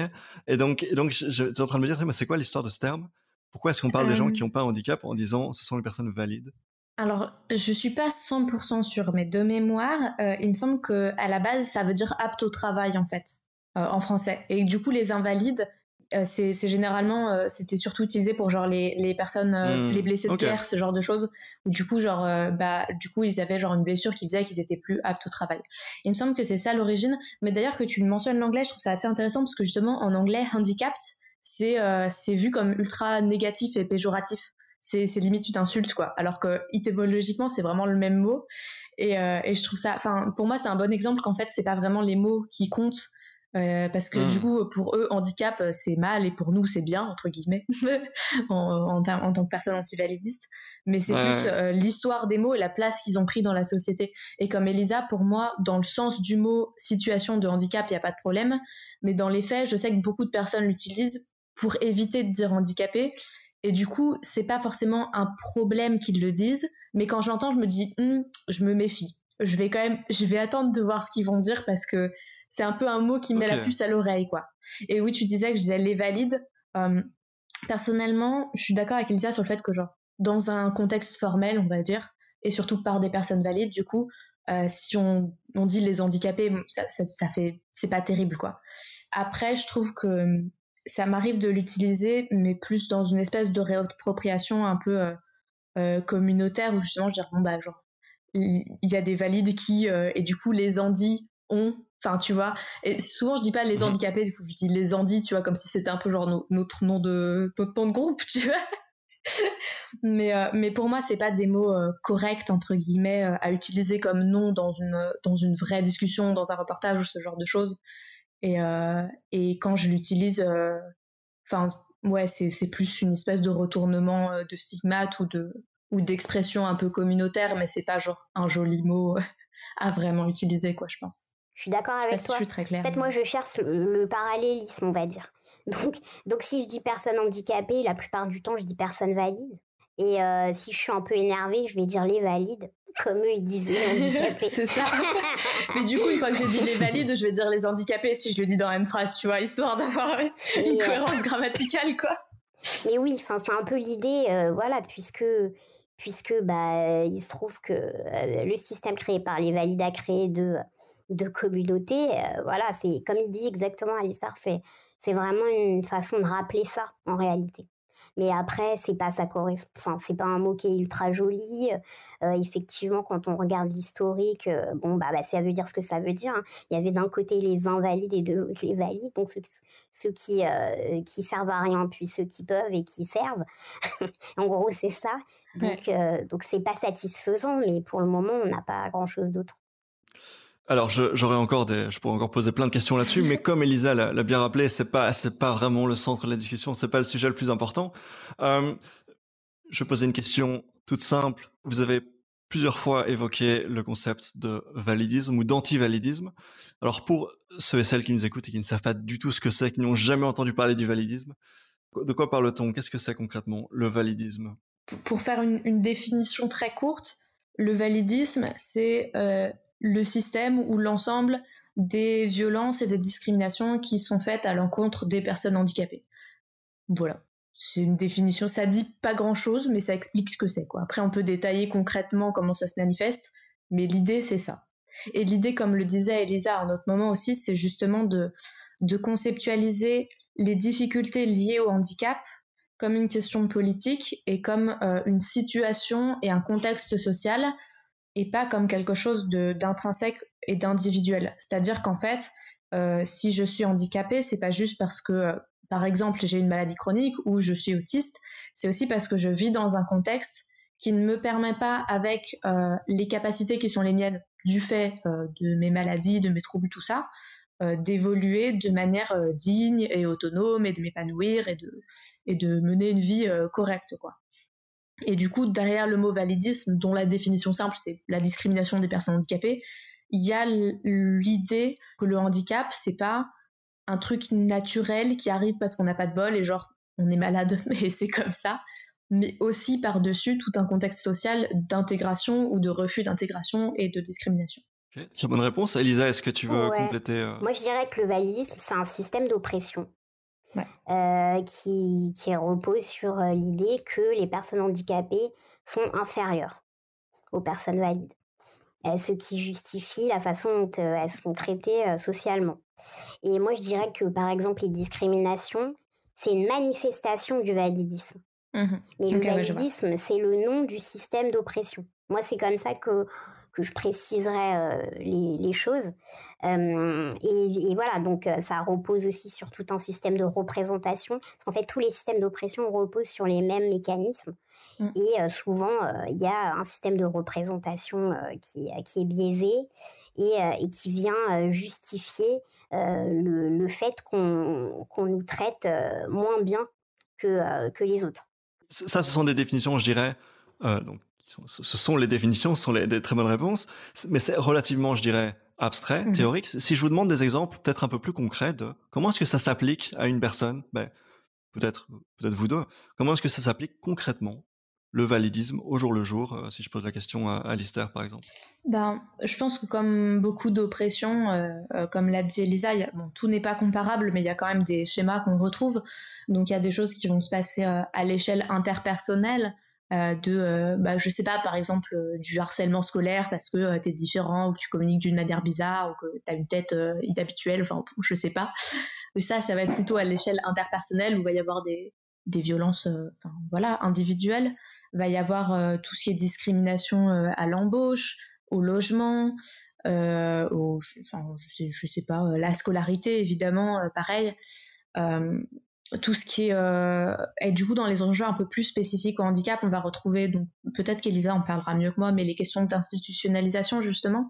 Speaker 1: Et donc, tu es en train de me dire, mais c'est quoi l'histoire de ce terme Pourquoi est-ce qu'on parle des gens qui n'ont pas un handicap en disant ce sont les personnes valides
Speaker 3: alors, je ne suis pas 100% sûre, mais de mémoire, euh, il me semble qu'à la base, ça veut dire apte au travail en fait, en français. Et du coup, les invalides, euh, c'est généralement, euh, c'était surtout utilisé pour genre les, personnes, euh, hmm, les blessés de guerre, ce genre de choses. du coup, genre, bah, du coup, ils avaient genre une blessure qui faisait qu'ils étaient plus aptes au travail. Il me semble que c'est ça l'origine. Mais d'ailleurs, que tu mentionnes l'anglais, je trouve ça assez intéressant parce que justement, en anglais, handicap c'est vu comme ultra négatif et péjoratif. C'est limite tu insulte, quoi. Alors que étymologiquement, c'est vraiment le même mot. Et, je trouve ça, enfin, pour moi, c'est un bon exemple qu'en fait, c'est pas vraiment les mots qui comptent, euh, parce que du hmm. coup, pour eux, handicap, euh, c'est mal et pour nous, c'est bien, entre guillemets, en, en, tant que personne antivalidiste. Mais c'est plus euh, l'histoire des mots et la place qu'ils ont pris dans la société. Et comme Elisa, pour moi, dans le sens du mot situation de handicap, il n'y a pas de problème. Mais dans les faits, je sais que beaucoup de personnes l'utilisent pour éviter de dire handicapé. Et du coup, c'est pas forcément un problème qu'ils le disent. Mais quand j'entends je me dis, «Hum, je me méfie. Je vais quand même, je vais attendre de voir ce qu'ils vont dire parce que c'est un peu un mot qui met la puce à l'oreille, quoi. Et oui, tu disais que je disais les valides. Euh, personnellement, je suis d'accord avec Elisa sur le fait que, genre, dans un contexte formel, on va dire, et surtout par des personnes valides, du coup, euh, si on, dit les handicapés, ça, ça, fait, c'est pas terrible, quoi. Après, je trouve que ça m'arrive de l'utiliser, mais plus dans une espèce de réappropriation un peu euh, communautaire, où justement je dis, bon, bah, genre, il y a des valides qui, et du coup, les handis ont, Enfin, tu vois. Et souvent, je dis pas les mmh handicapés, je dis les handis, tu vois, comme si c'était un peu genre notre nom de notre nom de groupe, tu vois. mais euh, mais pour moi, c'est pas des mots euh, corrects entre guillemets euh, à utiliser comme nom dans une dans une vraie discussion, dans un reportage ou ce genre de choses. Et et quand je l'utilise, enfin ouais, c'est c'est plus une espèce de retournement de stigmate ou de ou d'expression un peu communautaire, mais c'est pas genre un joli mot à vraiment utiliser quoi, je pense. Je suis d'accord
Speaker 2: avec toi. je suis très claire. En fait, moi, je cherche le, parallélisme, on va dire. Donc, donc, si je dis personne handicapée, la plupart du temps, je dis personne valide. Et euh, si je suis un peu énervée, je vais dire les valides, comme eux, ils disent les handicapés. c'est ça. Mais du coup, une fois que j'ai dit les valides,
Speaker 3: je vais dire les handicapés si je le dis dans la même phrase, tu vois, histoire d'avoir une euh, cohérence grammaticale,
Speaker 2: quoi. Mais oui, enfin, c'est un peu l'idée, euh, voilà, puisque puisque bah il se trouve que le système créé par les valides a créé deux de communauté. Euh, voilà, c'est comme il dit exactement fait c'est vraiment une façon de rappeler ça en réalité. Mais après, c'est pas ça correspond. c'est pas un mot qui est ultra joli. Euh, effectivement, quand on regarde l'historique, euh, bon bah, bah, ça veut dire ce que ça veut dire. Hein. Il y avait d'un côté les invalides et de les valides, donc ceux, qui qui servent à rien, puis ceux qui peuvent et qui servent. en gros, c'est ça. Donc donc c'est pas satisfaisant, mais pour le moment, on n'a pas grand chose d'autre.
Speaker 1: Alors, j'aurais encore des, je pourrais encore poser plein de questions là-dessus, mais comme Elisa l'a bien rappelé, c'est pas, c'est pas vraiment le centre de la discussion, c'est pas le sujet le plus important. Euh, je vais poser une question toute simple. Vous avez plusieurs fois évoqué le concept de validisme ou d'anti-validisme. Alors, pour ceux et celles qui nous écoutent et qui ne savent pas du tout ce que c'est, qui n'ont jamais entendu parler du validisme, de quoi parle-t-on Qu'est-ce que c'est concrètement le validisme
Speaker 3: Pour faire une, définition très courte, le validisme, c'est euh, le système ou l'ensemble des violences et des discriminations qui sont faites à l'encontre des personnes handicapées. Voilà. C'est une définition, ça dit pas grand chose, mais ça explique ce que c'est, Après, on peut détailler concrètement comment ça se manifeste, mais l'idée, c'est ça. Et l'idée, comme le disait Elisa à autre moment aussi, c'est justement de, conceptualiser les difficultés liées au handicap comme une question politique et comme euh, une situation et un contexte social et pas comme quelque chose d'intrinsèque et d'individuel. C'est-à-dire qu'en fait, euh, si je suis handicapée, c'est pas juste parce que, par exemple, j'ai une maladie chronique ou je suis autiste, c'est aussi parce que je vis dans un contexte qui ne me permet pas, avec euh, les capacités qui sont les miennes du fait euh, de mes maladies, de mes troubles, tout ça, d'évoluer de manière digne et autonome et de m'épanouir et de, et de mener une vie correcte, quoi. Et du coup, derrière le mot validisme, dont la définition simple, c'est la discrimination des personnes handicapées, il y a l'idée que le handicap, c'est pas un truc naturel qui arrive parce qu'on n'a pas de bol et genre on est malade mais c'est comme ça, mais aussi par-dessus tout un contexte social
Speaker 2: d'intégration ou de refus d'intégration et de discrimination.
Speaker 1: Okay. Très bonne réponse. Elisa, est-ce que tu veux compléter euh, Moi, je
Speaker 2: dirais que le validisme, c'est un système d'oppression. Euh, qui, qui, repose sur euh, l'idée que les personnes handicapées sont inférieures aux personnes valides, ce qui justifie la façon dont euh, elles sont traitées socialement. Et moi, je dirais que, par exemple, les discriminations, c'est une manifestation du validisme. Mmh Mais le validisme, c'est le nom du système d'oppression. Moi, c'est comme ça que, que je préciserais les, les, choses. Euh, et, voilà, donc euh, ça repose aussi sur tout un système de représentation. Parce qu'en fait, tous les systèmes d'oppression reposent sur les mêmes mécanismes. Mm. Et euh, souvent, il y a un système de représentation qui, qui, est biaisé et, qui vient justifier le, fait qu'on qu'on nous traite moins bien que, que les autres.
Speaker 1: Ça, ce sont des définitions, je dirais, donc, ce sont les définitions, ce sont des très bonnes réponses, mais c'est relativement, je dirais, abstrait, mmh. théorique. Si je vous demande des exemples peut-être un peu plus concrets de comment est-ce que ça s'applique à une personne, ben, peut-être peut-être vous deux, comment est-ce que ça s'applique concrètement le validisme au jour le jour, euh, si je pose la question à Alistair par exemple
Speaker 3: ben, Je pense que comme beaucoup d'oppressions, euh, euh, comme l'a dit Elisa, tout n'est pas comparable, mais il y a quand même des schémas qu'on retrouve. Donc il y a des choses qui vont se passer à l'échelle interpersonnelle, euh, de, euh, bah, je sais pas, par exemple, euh, du harcèlement scolaire parce que euh, tu es différent ou que tu communiques d'une manière bizarre ou que tu as une tête inhabituelle, enfin, je sais pas. mais ça, ça va être plutôt à l'échelle interpersonnelle où va y avoir des, des violences enfin, voilà, individuelles. Va y avoir tout ce qui est discrimination à l'embauche, au logement, au, je, sais, je sais pas, la scolarité, évidemment, pareil. Euh, tout ce qui est euh, et du coup dans les enjeux un peu plus spécifiques au handicap, on va retrouver donc peut-être qu'Elisa en parlera mieux que moi, mais les questions d'institutionnalisation justement.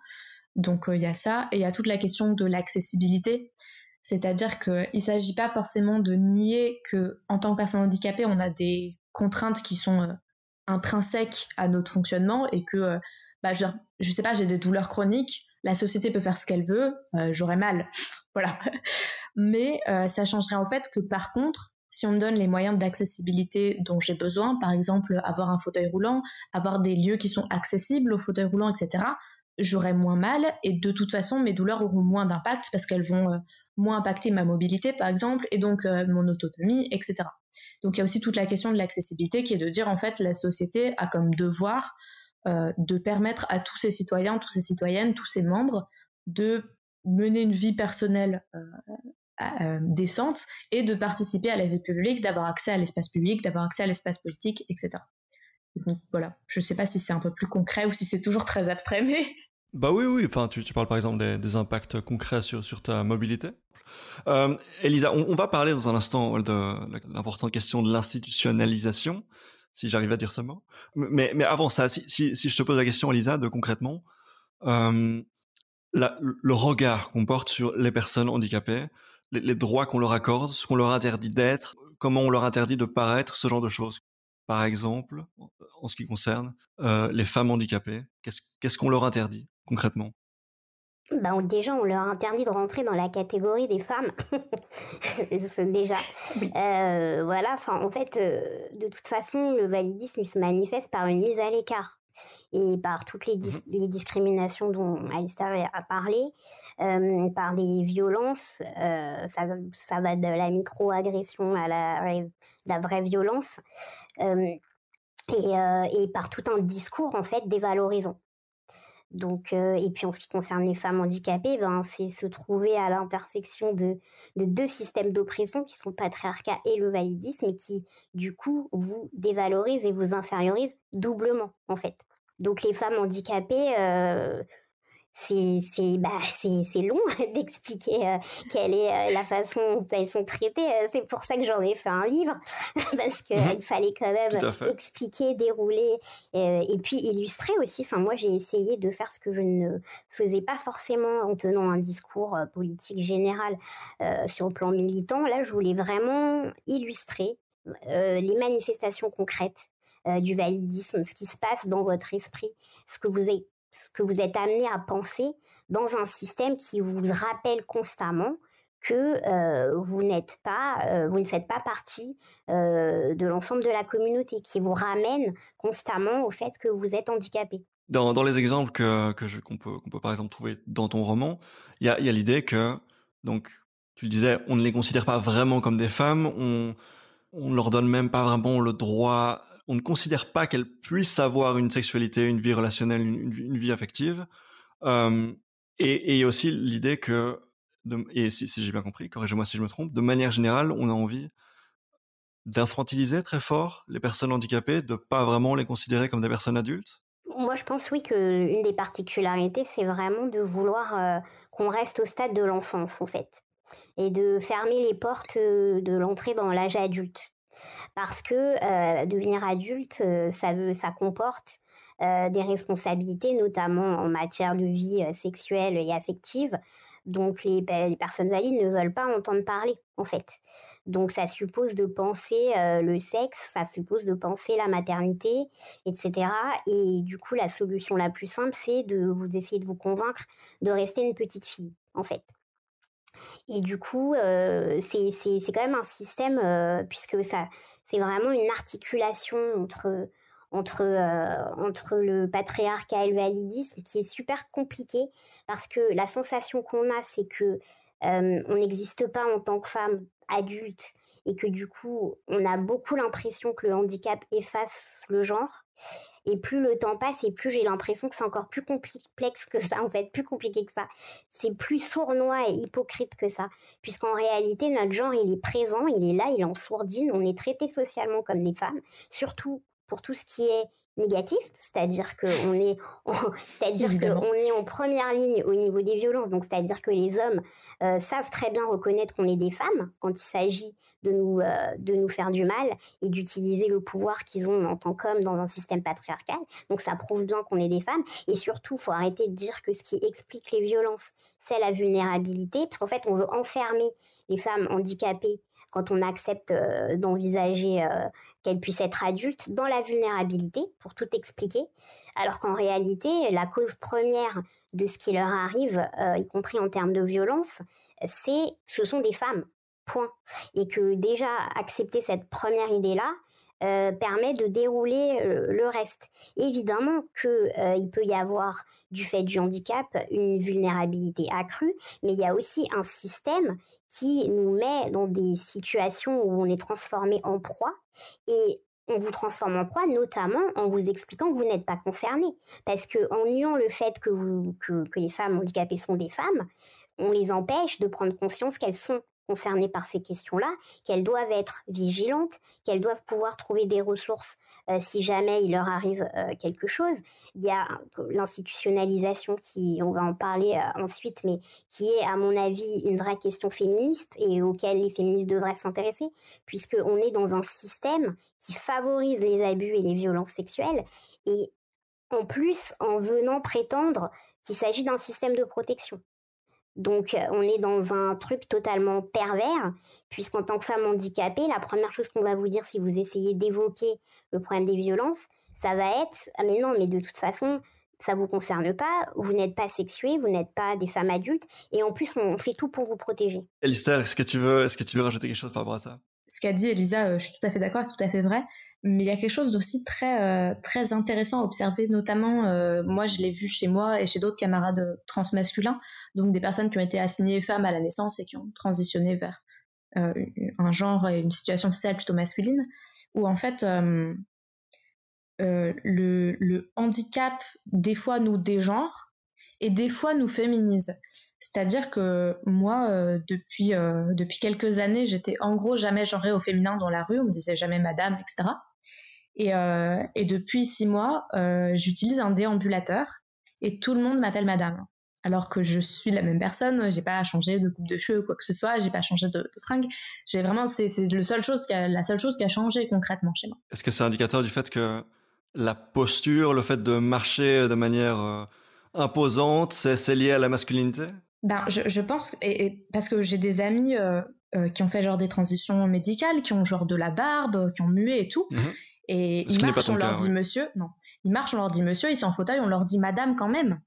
Speaker 3: Donc euh, il y a ça et il y a toute la question de l'accessibilité, c'est-à-dire qu'il ne s'agit pas forcément de nier que en tant que personne handicapée, on a des contraintes qui sont euh, intrinsèques à notre fonctionnement et que bah, je, ne sais pas, j'ai des douleurs chroniques, la société peut faire ce qu'elle veut, j'aurai mal, voilà mais euh, ça changerait en fait que par contre, si on me donne les moyens d'accessibilité dont j'ai besoin, par exemple avoir un fauteuil roulant, avoir des lieux qui sont accessibles aux fauteuils roulants, etc., j'aurais moins mal et de toute façon mes douleurs auront moins d'impact parce qu'elles vont euh, moins impacter ma mobilité par exemple et donc euh, mon autonomie, etc. Donc il y a aussi toute la question de l'accessibilité qui est de dire en fait la société a comme devoir de permettre à tous ses citoyens, tous ses citoyennes, tous ses membres de mener une vie personnelle euh, et de participer à la vie publique, d'avoir accès à l'espace public, d'avoir accès à l'espace politique, etc. Donc voilà, je ne sais pas si c'est un peu plus concret ou si c'est toujours très abstrait, mais...
Speaker 1: Bah oui, oui, enfin, tu, parles par exemple des, impacts concrets sur, ta mobilité. Euh, Elisa, on, va parler dans un instant de l'importante question de l'institutionnalisation, si j'arrive à dire ce mot. Mais, avant ça, si, je te pose la question, Elisa, de concrètement, euh, le regard qu'on porte sur les personnes handicapées, les, droits qu'on leur accorde, ce qu'on leur interdit d'être, comment on leur interdit de paraître, ce genre de choses. Par exemple, en ce qui concerne euh, les femmes handicapées, qu'est-ce qu'on leur interdit concrètement
Speaker 2: bah, déjà, on leur interdit de rentrer dans la catégorie des femmes. déjà. Euh, voilà, enfin, en fait, euh, de toute façon, le validisme se manifeste par une mise à l'écart et par toutes les, mmh les discriminations dont Alistair a parlé. Euh, par des violences. Euh, ça, ça va de la micro-agression à la, vraie violence. Euh, et, par tout un discours en fait dévalorisant. Donc, et puis en ce qui concerne les femmes handicapées, ben, c'est se trouver à l'intersection de, de, deux systèmes d'oppression qui sont le patriarcat et le validisme et qui, du coup, vous dévalorisent et vous infériorisent doublement, en fait. Donc, les femmes handicapées, euh, c'est c'est bah c'est c'est long d'expliquer euh, quelle est euh, la façon dont elles sont traitées euh, c'est pour ça que j'en ai fait un livre parce qu'il mmh fallait quand même expliquer dérouler et puis illustrer aussi enfin moi j'ai essayé de faire ce que je ne faisais pas forcément en tenant un discours politique général sur le plan militant là je voulais vraiment illustrer les manifestations concrètes du validisme, ce qui se passe dans votre esprit, ce que vous, avez ce que vous êtes amené à penser dans un système qui vous rappelle constamment que euh, vous n'êtes pas, euh, vous ne faites pas partie euh, de l'ensemble de la communauté, qui vous ramène constamment au fait que vous êtes handicapé.
Speaker 1: Dans, dans les exemples que, que qu'on peut, peut par exemple trouver dans ton roman, il y a, y a l'idée que, donc, tu le disais, on ne les considère pas vraiment comme des femmes, on, on leur donne même pas vraiment le droit on ne considère pas qu'elle puisse avoir une sexualité, une vie relationnelle, une, vie affective. Euh, et, a aussi l'idée que, et si, j'ai bien compris, corrigez-moi si je me trompe, de manière générale, on a envie d'infantiliser très fort les personnes handicapées, de pas vraiment les considérer comme des personnes adultes
Speaker 2: Moi, je pense oui que une des particularités, c'est vraiment de vouloir euh, qu'on reste au stade de l'enfance, en fait, et de fermer les portes euh, de l'entrée dans l'âge adulte parce que euh, devenir adulte, euh, ça veut, ça comporte euh, des responsabilités, notamment en matière de vie sexuelle et affective, donc les, les, personnes valides ne veulent pas entendre parler, en fait. Donc ça suppose de penser le sexe, ça suppose de penser la maternité, etc. Et du coup, la solution la plus simple, c'est de vous essayer de vous convaincre de rester une petite fille, en fait. Et du coup, euh, c'est quand même un système, puisque ça, c'est vraiment une articulation entre entre euh, entre le patriarcat et le validisme qui est super compliqué parce que la sensation qu'on a c'est que euh, on n'existe pas en tant que femme adulte et que du coup on a beaucoup l'impression que le handicap efface le genre et plus le temps passe et plus j'ai l'impression que c'est encore plus complexe que ça, en fait, plus compliqué que ça. C'est plus sournois et hypocrite que ça. Puisqu'en réalité, notre genre, il est présent, il est là, il est en sourdine, on est traité socialement comme des femmes, surtout pour tout ce qui est négatif, c'est-à-dire que est, c'est-à-dire on est en première ligne au niveau des violences, donc c'est-à-dire que les hommes euh, savent très bien reconnaître qu'on est des femmes quand il s'agit de nous euh, de nous faire du mal et d'utiliser le pouvoir qu'ils ont en tant qu'hommes dans un système patriarcal. Donc ça prouve bien qu'on est des femmes et surtout faut arrêter de dire que ce qui explique les violences, c'est la vulnérabilité, parce qu'en fait on veut enfermer les femmes handicapées quand on accepte euh, d'envisager qu'elle puisse être adulte dans la vulnérabilité, pour tout expliquer, alors qu'en réalité, la cause première de ce qui leur arrive, euh, y compris en termes de violence, c'est ce sont des femmes, point. Et que déjà accepter cette première idée-là euh, permet de dérouler euh, le reste. Évidemment qu'il il peut y avoir du fait du handicap une vulnérabilité accrue, mais il y a aussi un système qui nous met dans des situations où on est transformé en proie et on vous transforme en proie, notamment en vous expliquant que vous n'êtes pas concerné. Parce que en niant le fait que les femmes handicapées sont des femmes, on les empêche de prendre conscience qu'elles sont concernées par ces questions-là, qu'elles doivent être vigilantes, qu'elles doivent pouvoir trouver des ressources euh, si jamais il leur arrive euh, quelque chose. Il y a l'institutionnalisation qui, on va en parler euh, ensuite, mais qui est à mon avis une vraie question féministe et auquel les féministes devraient s'intéresser, puisqu'on est dans un système qui favorise les abus et les violences sexuelles et en plus en venant prétendre qu'il s'agit d'un système de protection. Donc on est dans un truc totalement pervers puisqu'en tant que femme handicapée, la première chose qu'on va vous dire si vous essayez d'évoquer le problème des violences, ça va être ah, mais non, mais de toute façon, ça vous concerne pas, vous n'êtes pas sexuée, vous n'êtes pas des femmes adultes, et en plus on fait tout pour vous protéger.
Speaker 1: Elisa, est-ce que tu veux, est-ce que tu veux rajouter quelque chose par rapport à ça
Speaker 3: Ce qu'a
Speaker 2: dit Elisa, euh, je suis tout à
Speaker 3: fait d'accord, c'est tout à fait vrai, mais il y a quelque chose d'aussi très euh, très intéressant à observer, notamment euh, moi je l'ai vu chez moi et chez d'autres camarades transmasculins, donc des personnes qui ont été assignées femmes à la naissance et qui ont transitionné vers euh, un genre et une situation sociale plutôt masculine, où en fait euh, euh, le, handicap des fois nous dégenre et des fois nous féminise. C'est-à-dire que moi, depuis, depuis quelques années, j'étais en gros jamais genrée au féminin dans la rue, on me disait jamais madame, etc. et depuis six mois, j'utilise un déambulateur et tout le monde m'appelle madame alors que je suis la même personne, j'ai pas changé de coupe de cheveux ou quoi que ce soit, j'ai pas changé de, de fringue. J'ai vraiment, c'est, le chose qui la seule chose qui a changé concrètement chez moi.
Speaker 1: Est-ce que c'est indicateur du fait que la posture, le fait de marcher de manière euh, imposante, c'est, lié à la masculinité
Speaker 3: ben, je, pense, et, parce que j'ai des amis euh, euh, qui ont fait genre des transitions médicales, qui ont genre de la barbe, qui ont mué et tout. Mhm. Et ils marchent, on leur dit monsieur, non. Ils marchent, on leur dit monsieur, ils sont en fauteuil, on leur dit madame quand même.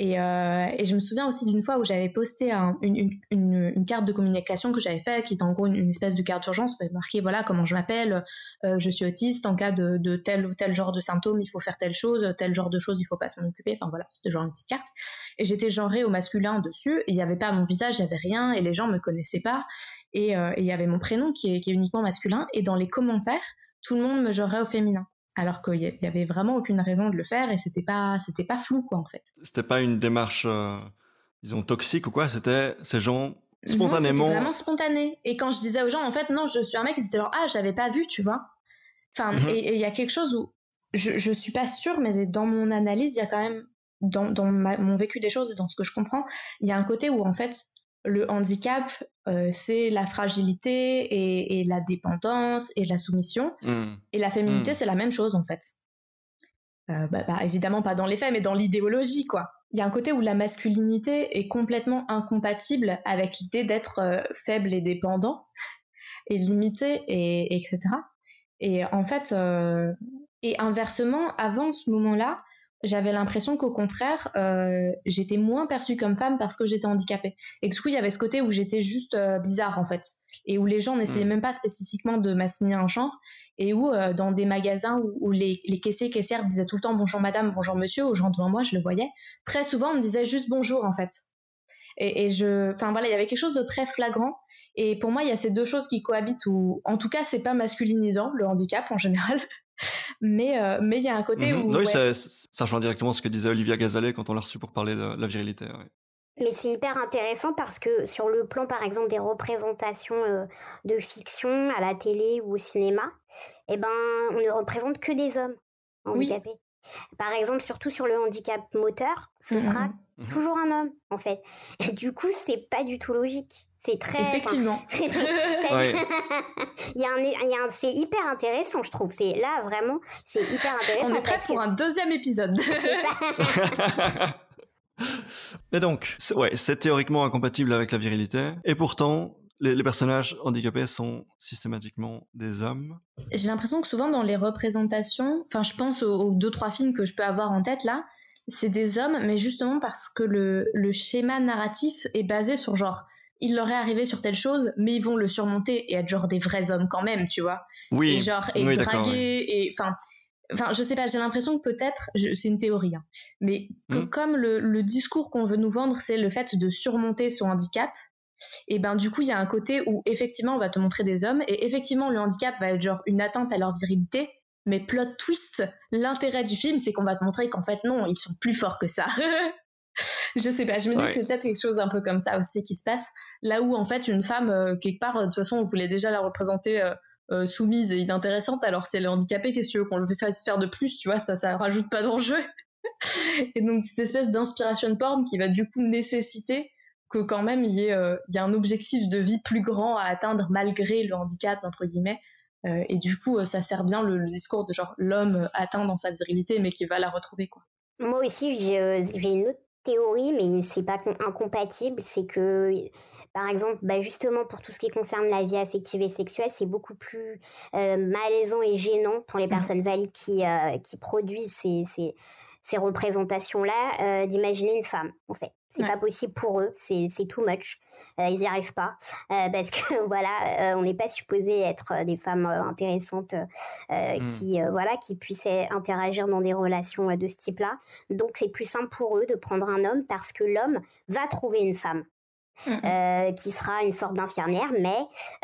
Speaker 3: Euh, et, je me souviens aussi d'une fois où j'avais posté une, carte de communication que j'avais faite, qui est en gros une, espèce de carte d'urgence, marquée, voilà comment je m'appelle, euh, je suis autiste, en cas de, tel ou tel genre de symptômes, il faut faire telle chose, tel genre de choses, il faut pas s'en occuper. Enfin voilà, c'était genre une petite carte. Et j'étais genrée au masculin dessus, il n'y avait pas mon visage, il n'y avait rien, et les gens me connaissaient pas. Euh, et il y avait mon prénom qui est, qui est uniquement masculin. Et dans les commentaires, tout le monde me genrait au féminin alors qu'il n'y avait vraiment aucune raison de le faire et c'était pas c'était pas flou quoi en fait.
Speaker 1: C'était pas une démarche euh, disons toxique ou quoi, c'était ces gens spontanément. C'était vraiment
Speaker 3: spontané. Et quand je disais aux gens en fait non, je suis un mec, ils étaient genre ah, j'avais pas vu, tu vois. Enfin mhm. et il y a quelque chose où je je suis pas sûre mais dans mon analyse, il y a quand même dans, dans mon vécu des choses et dans ce que je comprends, il y a un côté où en fait le handicap, euh, c'est la fragilité et, la dépendance et la soumission. Hmm. Et la féminité, hmm. c'est la même chose en fait. Euh, bah, bah, évidemment pas dans les faits, mais dans l'idéologie, quoi. Il y a un côté où la masculinité est complètement incompatible avec l'idée d'être euh, faible et dépendant, et limité, et etc. Et en fait, et inversement, avant ce moment-là, j'avais l'impression qu'au contraire, euh, j'étais moins perçue comme femme parce que j'étais handicapée. Et que du coup, il y avait ce côté où j'étais juste euh, bizarre, en fait. Et où les gens n'essayaient mm. même pas spécifiquement de m'assigner un genre. Et où, euh, dans des magasins où, les, les, caissiers, caissières disaient tout le temps bonjour madame, bonjour monsieur, aux gens devant moi, je le voyais. Très souvent, on me disait juste bonjour, en fait. Et, je, enfin voilà, il y avait quelque chose de très flagrant. Et pour moi, il y a ces deux choses qui cohabitent ou en tout cas, c'est pas masculinisant, le handicap en général mais euh, mais il y a un côté mmh où oui, ça,
Speaker 1: rejoint directement ce que disait Olivia Gazalet quand on l'a reçu pour parler de la virilité
Speaker 2: Mais c'est hyper intéressant parce que sur le plan, par exemple, des représentations euh, de fiction à la télé ou au cinéma, eh ben, on ne représente que des hommes handicapés. Par exemple, surtout sur le handicap moteur, ce mmh sera mmh toujours un homme, en fait. Et du coup, c'est pas du tout logique. C'est très. Effectivement. c'est hyper intéressant, je trouve. C'est là vraiment, c'est hyper intéressant. On est presque pour un deuxième épisode. Ça.
Speaker 1: Mais donc, ouais, c'est théoriquement incompatible avec la virilité, et pourtant, les, personnages handicapés sont systématiquement des hommes.
Speaker 3: J'ai l'impression que souvent dans les représentations, enfin, je pense aux, deux trois films que je peux avoir en tête là, c'est des hommes, mais justement parce que le schéma narratif est basé sur genre il leur est arrivé sur telle chose, mais ils vont le surmonter et être genre des vrais hommes quand même, tu vois. Oui. Et genre, et draguer, et enfin. Enfin, je sais pas, j'ai l'impression que peut-être, c'est une théorie, hein, mais hmm. comme le, le discours qu'on veut nous vendre, c'est le fait de surmonter son handicap, et ben du coup, il y a un côté où effectivement, on va te montrer des hommes, et effectivement, le handicap va être genre une atteinte à leur virilité, mais plot twist, l'intérêt du film, c'est qu'on va te montrer qu'en fait, non, ils sont plus forts que ça. je sais pas, je me dis que c'est peut-être quelque chose un peu comme ça aussi qui se passe. Là où, en fait, une femme, euh, quelque part, euh, de toute façon, on voulait déjà la représenter euh, soumise et inintéressante, alors si elle est handicapée, qu'est-ce que qu'on le fait faire de plus, tu vois, ça, ça rajoute pas d'enjeu. et donc, cette espèce d'inspiration de porn qui va du coup nécessiter que quand même il y, ait, y a un objectif de vie plus grand à atteindre malgré le handicap entre guillemets et du coup ça sert bien le, discours de genre l'homme atteint dans sa virilité mais qui va la retrouver quoi.
Speaker 2: Moi aussi j'ai une autre théorie, mais c'est pas incompatible. C'est que, par exemple, bah, justement pour tout ce qui concerne la vie affective et sexuelle, c'est beaucoup plus euh, malaisant et gênant pour les mmh. personnes valides qui, euh, qui produisent ces, ces, ces représentations-là euh, d'imaginer une femme, en fait. C'est pas possible pour eux, c'est too much. Euh, ils n'y arrivent pas euh, parce que voilà, euh, on n'est pas supposé être des femmes intéressantes hmm. qui voilà qui puissent interagir dans des relations de ce type-là. Donc c'est plus simple pour eux de prendre un homme parce que l'homme va trouver une femme. Euh, qui sera une sorte d'infirmière, mais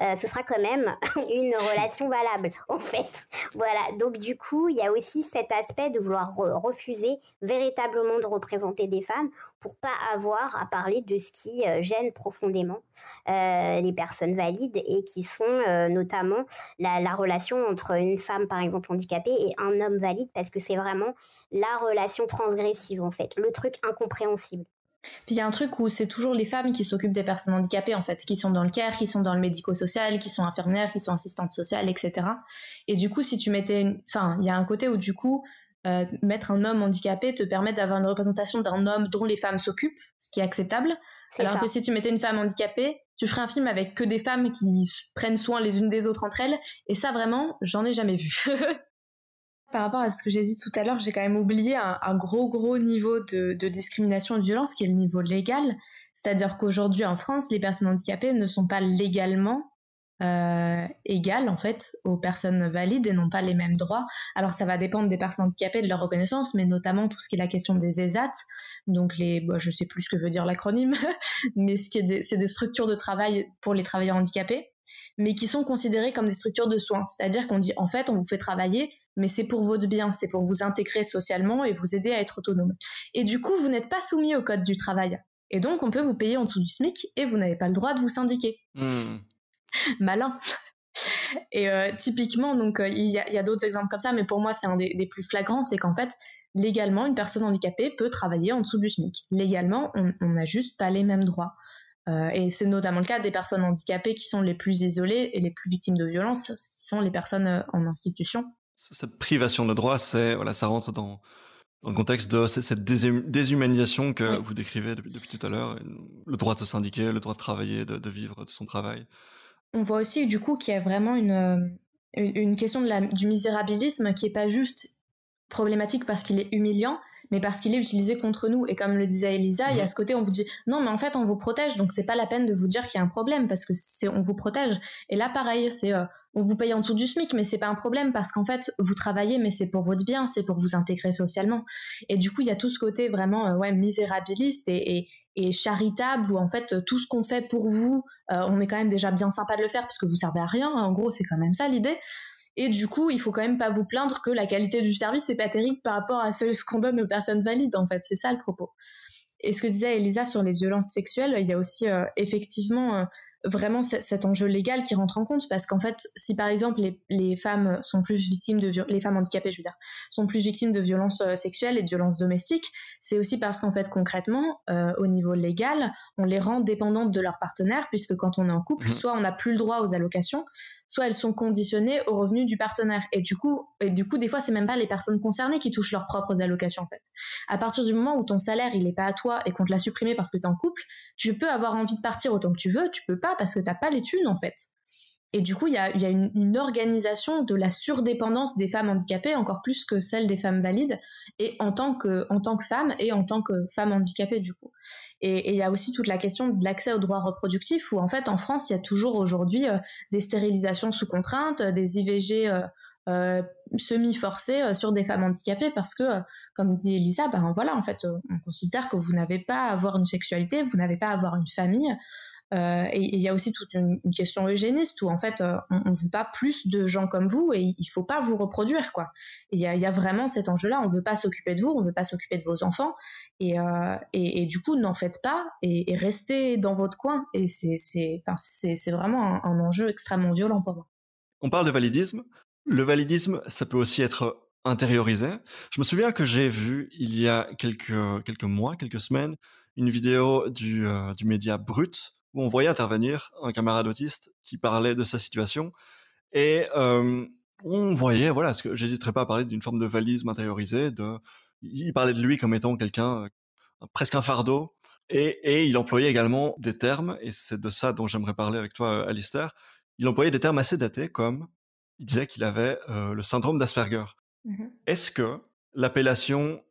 Speaker 2: euh, ce sera quand même une relation valable, en fait. Voilà, donc du coup, il y a aussi cet aspect de vouloir refuser véritablement de représenter des femmes pour pas avoir à parler de ce qui euh, gêne profondément les personnes valides et qui sont notamment la relation entre une femme, par exemple, handicapée et un homme valide, parce que c'est vraiment la relation transgressive en fait, le truc incompréhensible.
Speaker 3: Puis il y a un truc où c'est toujours les femmes qui s'occupent des personnes handicapées, en fait, qui sont dans le care, qui sont dans le médico-social, qui sont infirmières, qui sont assistantes sociales, etc. Et du coup, si tu mettais une. Enfin, il y a un côté où, du coup, euh, mettre un homme handicapé te permet d'avoir une représentation d'un homme dont les femmes s'occupent, ce qui est acceptable. alors que si tu mettais une femme handicapée, tu ferais un film avec que des femmes qui prennent soin les unes des autres entre elles. Et ça, vraiment, j'en ai jamais vu. par rapport à ce que j'ai dit tout à l'heure, j'ai quand même oublié un, gros, gros niveau de, discrimination et de violence qui est le niveau légal. C'est-à-dire qu'aujourd'hui, en France, les personnes handicapées ne sont pas légalement euh, égales, en fait, aux personnes valides et n'ont pas les mêmes droits. Alors, ça va dépendre des personnes handicapées, de leur reconnaissance, mais notamment tout ce qui est la question des ESAT. Donc, les, bah, je sais plus ce que veut dire l'acronyme, mais ce c'est des structures de travail pour les travailleurs handicapés mais qui sont considérées comme des structures de soins. C'est-à-dire qu'on dit, en fait, on vous fait travailler mais c'est pour votre bien, c'est pour vous intégrer socialement et vous aider à être autonome. Et du coup, vous n'êtes pas soumis au code du travail. Et donc, on peut vous payer en dessous du SMIC et vous n'avez pas le droit de vous syndiquer. Hmm. Malin. Et euh, typiquement, donc euh, il y a, d'autres exemples comme ça, mais pour moi, c'est un des, plus flagrants, c'est qu'en fait, légalement, une personne handicapée peut travailler en dessous du SMIC. Légalement, on n'a juste pas les mêmes droits. Euh, et c'est notamment le cas des personnes handicapées qui sont les plus isolées et les plus victimes de violences, ce sont les personnes en institution
Speaker 1: cette privation de droit, c'est voilà, ça rentre dans, le contexte de cette déshumanisation que vous décrivez depuis, tout à l'heure, le droit de se syndiquer, le droit de travailler, de, vivre de son travail.
Speaker 3: On voit aussi du coup qu'il y a vraiment une, euh, question du misérabilisme qui n'est pas juste problématique parce qu'il est humiliant, mais parce qu'il est utilisé contre nous. Et comme le disait Elisa, il y a ce côté, on vous dit non, mais en fait, on vous protège, donc c'est pas la peine de vous dire qu'il y a un problème parce que on vous protège. Et là, pareil, c'est euh, on vous paye en dessous du SMIC, mais c'est pas un problème parce qu'en fait, vous travaillez, mais c'est pour votre bien, c'est pour vous intégrer socialement. Et du coup, il y a tout ce côté vraiment euh, ouais, misérabiliste et, charitable où en fait, tout ce qu'on fait pour vous, euh, on est quand même déjà bien sympa de le faire parce que vous servez à rien. en gros, c'est quand même ça l'idée. Et du coup, il faut quand même pas vous plaindre que la qualité du service n'est pas terrible par rapport à ce qu'on donne aux personnes valides, en fait. C'est ça le propos. Et ce que disait Elisa sur les violences sexuelles, il y a aussi euh, effectivement euh, vraiment cet enjeu légal qui rentre en compte parce qu'en fait si par exemple les, les, femmes sont plus victimes de les femmes handicapées je veux dire sont plus victimes de violences euh, sexuelles et de violences domestiques c'est aussi parce qu'en fait concrètement euh, au niveau légal on les rend dépendantes de leur partenaire puisque quand on est en couple mhm. soit on n'a plus le droit aux allocations soit elles sont conditionnées aux revenus du partenaire et du coup et du coup des fois c'est même pas les personnes concernées qui touchent leurs propres allocations en fait à partir du moment où ton salaire il est pas à toi et qu'on te l'a supprimé parce que es en couple tu peux avoir envie de partir autant que tu veux tu peux pas parce que t'as pas les thunes en fait. Et du coup, il y a, une, organisation de la surdépendance des femmes handicapées, encore plus que celle des femmes valides, et en tant que, en tant que femme et en tant que femme handicapée, du coup. Et il y a aussi toute la question de l'accès aux droits reproductifs, où en fait, en France, il y a toujours aujourd'hui euh, des stérilisations sous contrainte, euh, des IVG euh, semi-forcées sur des femmes handicapées, parce que, comme dit Elisa, ben voilà, en fait, on considère que vous n'avez pas à avoir une sexualité, vous n'avez pas à avoir une famille, euh, et il y a aussi toute une, question eugéniste où en fait euh, on ne veut pas plus de gens comme vous et il faut pas vous reproduire quoi. Il y a, vraiment cet enjeu-là. On veut pas s'occuper de vous, on veut pas s'occuper de vos enfants et, euh, et, du coup n'en faites pas et, restez dans votre coin. Et c'est vraiment un, enjeu extrêmement violent pour moi.
Speaker 1: On parle de validisme. Le validisme, ça peut aussi être intériorisé. Je me souviens que j'ai vu il y a quelques, quelques mois, quelques semaines, une vidéo du, du média Brut on voyait intervenir un camarade autiste qui parlait de sa situation et on voyait, voilà, ce que j'hésiterais pas à parler d'une forme de valise matérialisée, de, il parlait de lui comme étant quelqu'un euh, presque un fardeau et, il employait également des termes et c'est de ça dont j'aimerais parler avec toi, euh, Alistair. Il employait des termes assez datés comme il disait qu'il avait euh, le syndrome d'Asperger. Mmh Est-ce que l'appellation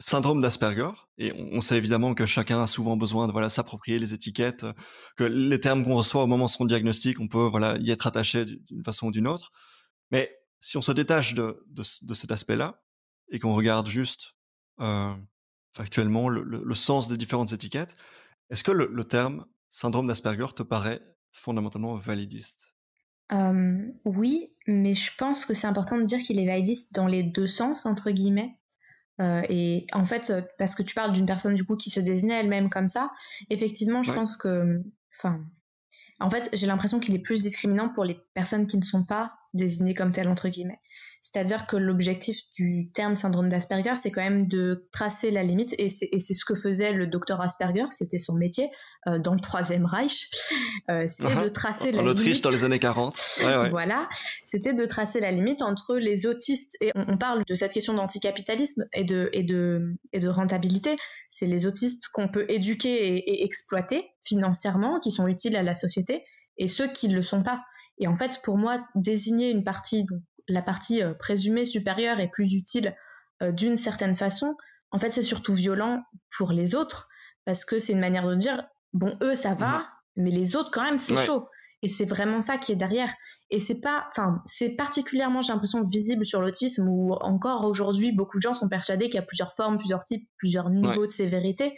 Speaker 1: syndrome d'Asperger. Et on sait évidemment que chacun a souvent besoin de voilà s'approprier les étiquettes, euh, que les termes qu'on reçoit au moment de son diagnostic, on peut voilà y être attaché d'une façon ou d'une autre. Mais si on se détache de, cet aspect-là et qu'on regarde juste euh, factuellement le, sens des différentes étiquettes, est-ce que le, terme syndrome d'Asperger te paraît fondamentalement validiste
Speaker 3: oui, mais je pense que c'est important de dire qu'il est validiste dans les deux sens, entre guillemets. Euh, et en fait, euh, parce que tu parles d'une personne du coup qui se désignait elle-même comme ça, effectivement, je pense que, en fait, j'ai l'impression qu'il est plus discriminant pour les personnes qui ne sont pas désigné comme tel entre guillemets. C'est-à-dire que l'objectif du terme syndrome d'Asperger, c'est quand même de tracer la limite, et c'est ce que faisait le docteur Asperger, c'était son métier euh, dans le Troisième Reich, euh, c'était de ah, tracer la limite. En Autriche dans
Speaker 1: les années 40. voilà,
Speaker 3: c'était de tracer la limite entre les autistes, et on, parle de cette question d'anticapitalisme et de, et, de, et de rentabilité, c'est les autistes qu'on peut éduquer et, et exploiter financièrement, qui sont utiles à la société, et ceux qui ne le sont pas. Et en fait, pour moi, désigner une partie, la partie euh, présumée supérieure et plus utile euh, d'une certaine façon, en fait, c'est surtout violent pour les autres, parce que c'est une manière de dire, bon, eux, ça va, mais les autres, quand même, c'est chaud. Et c'est vraiment ça qui est derrière. Et c'est pas, enfin, c'est particulièrement, j'ai l'impression, visible sur l'autisme où encore aujourd'hui, beaucoup de gens sont persuadés qu'il y a plusieurs formes, plusieurs types, plusieurs niveaux de sévérité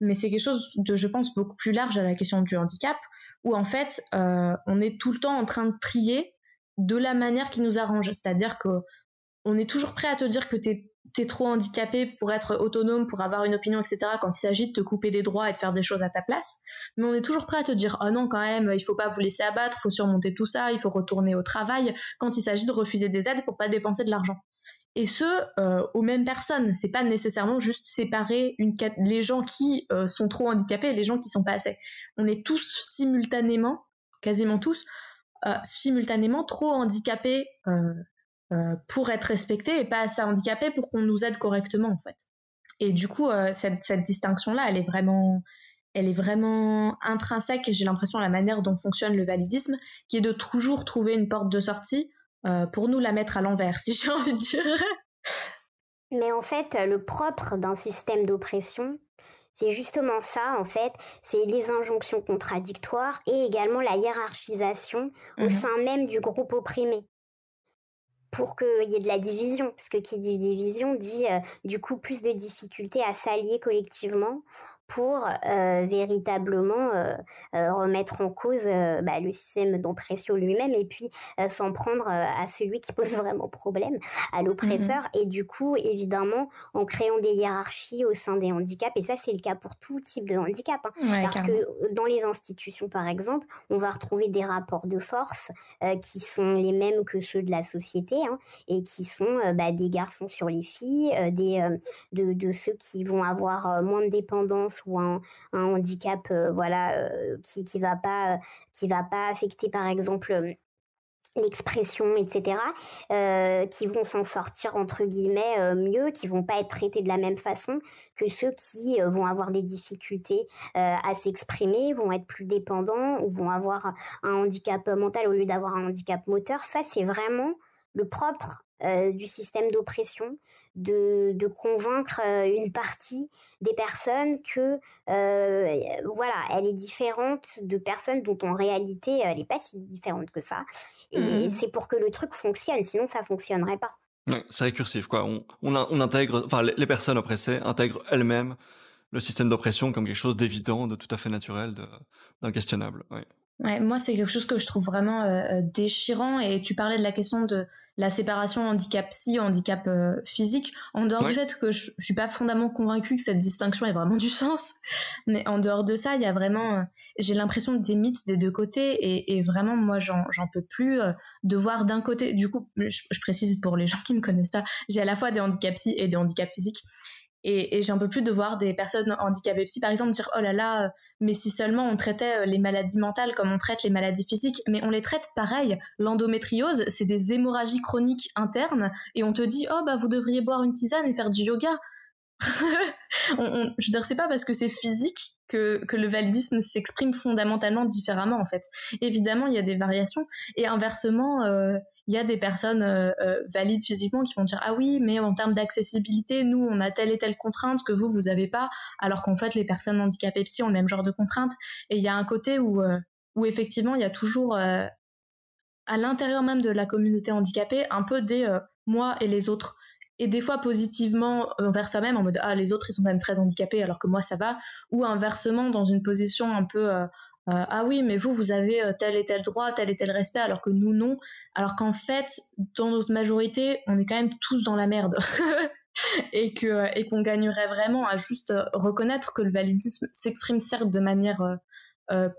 Speaker 3: mais c'est quelque chose de, je pense, beaucoup plus large à la question du handicap, où en fait, euh, on est tout le temps en train de trier de la manière qui nous arrange. C'est-à-dire que on est toujours prêt à te dire que t'es es trop handicapé pour être autonome, pour avoir une opinion, etc. Quand il s'agit de te couper des droits et de faire des choses à ta place, mais on est toujours prêt à te dire oh non quand même, il faut pas vous laisser abattre, il faut surmonter tout ça, il faut retourner au travail. Quand il s'agit de refuser des aides pour pas dépenser de l'argent et ce euh, aux mêmes personnes. C'est pas nécessairement juste séparer une les gens qui euh, sont trop handicapés et les gens qui sont pas assez. On est tous simultanément, quasiment tous, euh, simultanément trop handicapés pour être respectés et pas assez handicapés pour qu'on nous aide correctement en fait. Et du coup, cette, distinction-là, elle est vraiment, elle est vraiment intrinsèque. J'ai l'impression la manière dont fonctionne le validisme, qui est de toujours trouver une porte de sortie euh, pour nous la mettre à l'envers, si j'ai envie de
Speaker 2: dire. Mais en fait, euh, le propre d'un système d'oppression, c'est justement ça, en fait, c'est les injonctions contradictoires et également la hiérarchisation au mhm. sein même du groupe opprimé pour qu'il y ait de la division, parce que qui dit division dit euh, du coup plus de difficultés à s'allier collectivement, pour euh, véritablement euh, euh, remettre en cause bah, le système d'oppression lui-même et puis s'en prendre à celui qui pose vraiment problème, à l'oppresseur. Mmh et du coup, évidemment, en créant des hiérarchies au sein des handicaps, et ça c'est le cas pour tout type de handicap, hein, parce que dans les institutions, par exemple, on va retrouver des rapports de force qui sont les mêmes que ceux de la société, hein, et qui sont bah, des garçons sur les filles, des, de, ceux qui vont avoir moins de dépendance ou un, handicap euh, voilà euh, qui qui va pas qui va pas affecter par exemple euh, l'expression, etc., qui vont s'en sortir entre guillemets mieux, qui vont pas être traités de la même façon que ceux qui vont avoir des difficultés à s'exprimer, vont être plus dépendants ou vont avoir un handicap mental au lieu d'avoir un handicap moteur. Ça, c'est vraiment le propre euh, du système d'oppression, de, convaincre euh, une partie des personnes que euh, voilà, elle est différente de personnes dont en réalité elle n'est pas si différente que ça. Et mmh. c'est pour que le truc fonctionne, sinon ça fonctionnerait pas.
Speaker 1: Ouais, c'est récursif quoi. On, intègre, les personnes oppressées intègrent elles-mêmes le système d'oppression comme quelque chose d'évident, de tout à fait naturel,
Speaker 3: d'inquestionnable moi, c'est quelque chose que je trouve vraiment euh, euh, déchirant. Et tu parlais de la question de la séparation handicap psy, euh, handicap physique. En dehors du fait que je, ne suis pas fondamentalement convaincue que cette distinction ait vraiment du sens, mais en dehors de ça, il y a vraiment, j'ai l'impression des mythes des deux côtés. Et, vraiment, moi, j'en peux plus de voir d'un côté. Du coup, je, précise pour les gens qui me connaissent ça, j'ai à la fois des handicaps psy et des handicaps physiques. Et, j'ai un peu plus de voir des personnes handicapées psy, par exemple, dire oh là là, euh, mais si seulement on traitait euh, les maladies mentales comme on traite les maladies physiques, mais on les traite pareil. L'endométriose, c'est des hémorragies chroniques internes, et on te dit oh bah vous devriez boire une tisane et faire du yoga. je veux dire, c'est pas parce que c'est physique que, que, le validisme s'exprime fondamentalement différemment en fait. Évidemment, il y a des variations et inversement, euh, il y a des personnes euh, euh, valides physiquement qui vont dire ah oui mais en termes d'accessibilité nous on a telle et telle contrainte que vous vous avez pas alors qu'en fait les personnes handicapées psy ont le même genre de contraintes et il y a un côté où euh, où effectivement il y a toujours à l'intérieur même de la communauté handicapée un peu des moi et les autres et des fois positivement envers soi-même en mode ah les autres ils sont quand même très handicapés alors que moi ça va ou inversement dans une position un peu euh, ah oui, mais vous, vous avez euh, tel et tel droit, tel et tel respect, alors que nous, non. Alors qu'en fait, dans notre majorité, on est quand même tous dans la merde. Euh, et qu'on gagnerait vraiment à juste reconnaître que le validisme s'exprime certes de manière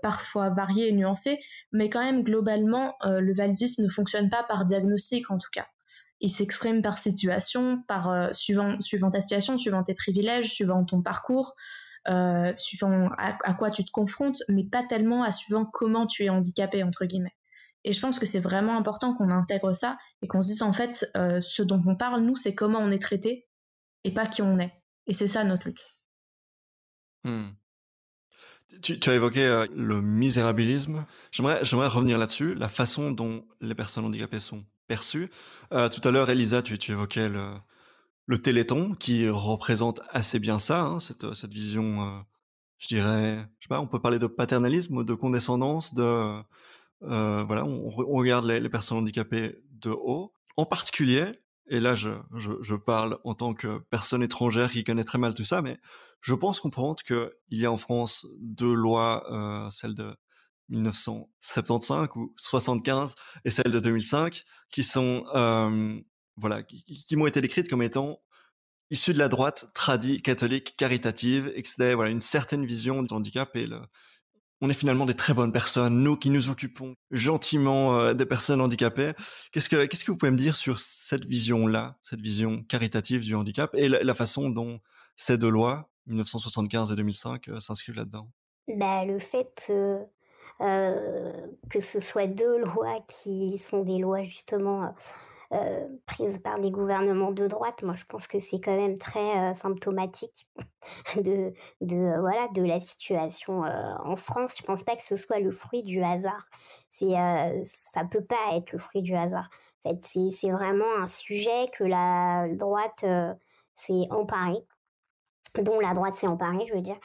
Speaker 3: parfois variée et nuancée, mais quand même globalement le validisme ne fonctionne pas par diagnostic en tout cas. Il s'exprime par situation, par suivant suivant ta situation, suivant tes privilèges, suivant ton parcours, euh, suivant à, quoi tu te confrontes, mais pas tellement à suivant comment tu es handicapé, entre guillemets. Et je pense que c'est vraiment important qu'on intègre ça et qu'on se dise en fait, euh, ce dont on parle, nous, c'est comment on est traité et pas qui on est. Et c'est ça notre lutte.
Speaker 1: Hmm. Tu, as évoqué euh, le misérabilisme. J'aimerais, revenir là-dessus, la façon dont les personnes handicapées sont perçues. tout à l'heure, Elisa, tu, tu évoquais le, le Téléthon qui représente assez bien ça, hein, euh, cette, vision, euh, je dirais, pas, on peut parler de paternalisme, de condescendance, de euh, voilà, on, regarde les, personnes handicapées de haut. En particulier, et là je, parle en tant que personne étrangère qui connaît très mal tout ça, mais je pense comprendre qu'il y a en France deux lois, celle de 1975 ou 75 et celle de 2005, qui sont voilà, qui, m'ont été décrites comme étant issues de la droite, tradi catholique, caritative, et voilà, une certaine vision du handicap et le, on est finalement des très bonnes personnes, nous qui nous occupons gentiment euh, des personnes handicapées. Qu'est-ce que, que vous pouvez me dire sur cette vision-là, cette vision caritative du handicap et la, façon dont ces deux lois, 1975 et 2005, euh, s'inscrivent là-dedans
Speaker 2: bah, Le fait euh, que ce soit deux lois qui sont des lois justement euh, prise par des gouvernements de droite. Moi, je pense que c'est quand même très euh, symptomatique de, de, euh, voilà, de la situation en France. Je pense pas que ce soit le fruit du hasard. C'est, ça peut pas être le fruit du hasard. En fait, c'est, c'est vraiment un sujet que la droite s'est emparée dont la droite s'est emparée, je veux dire,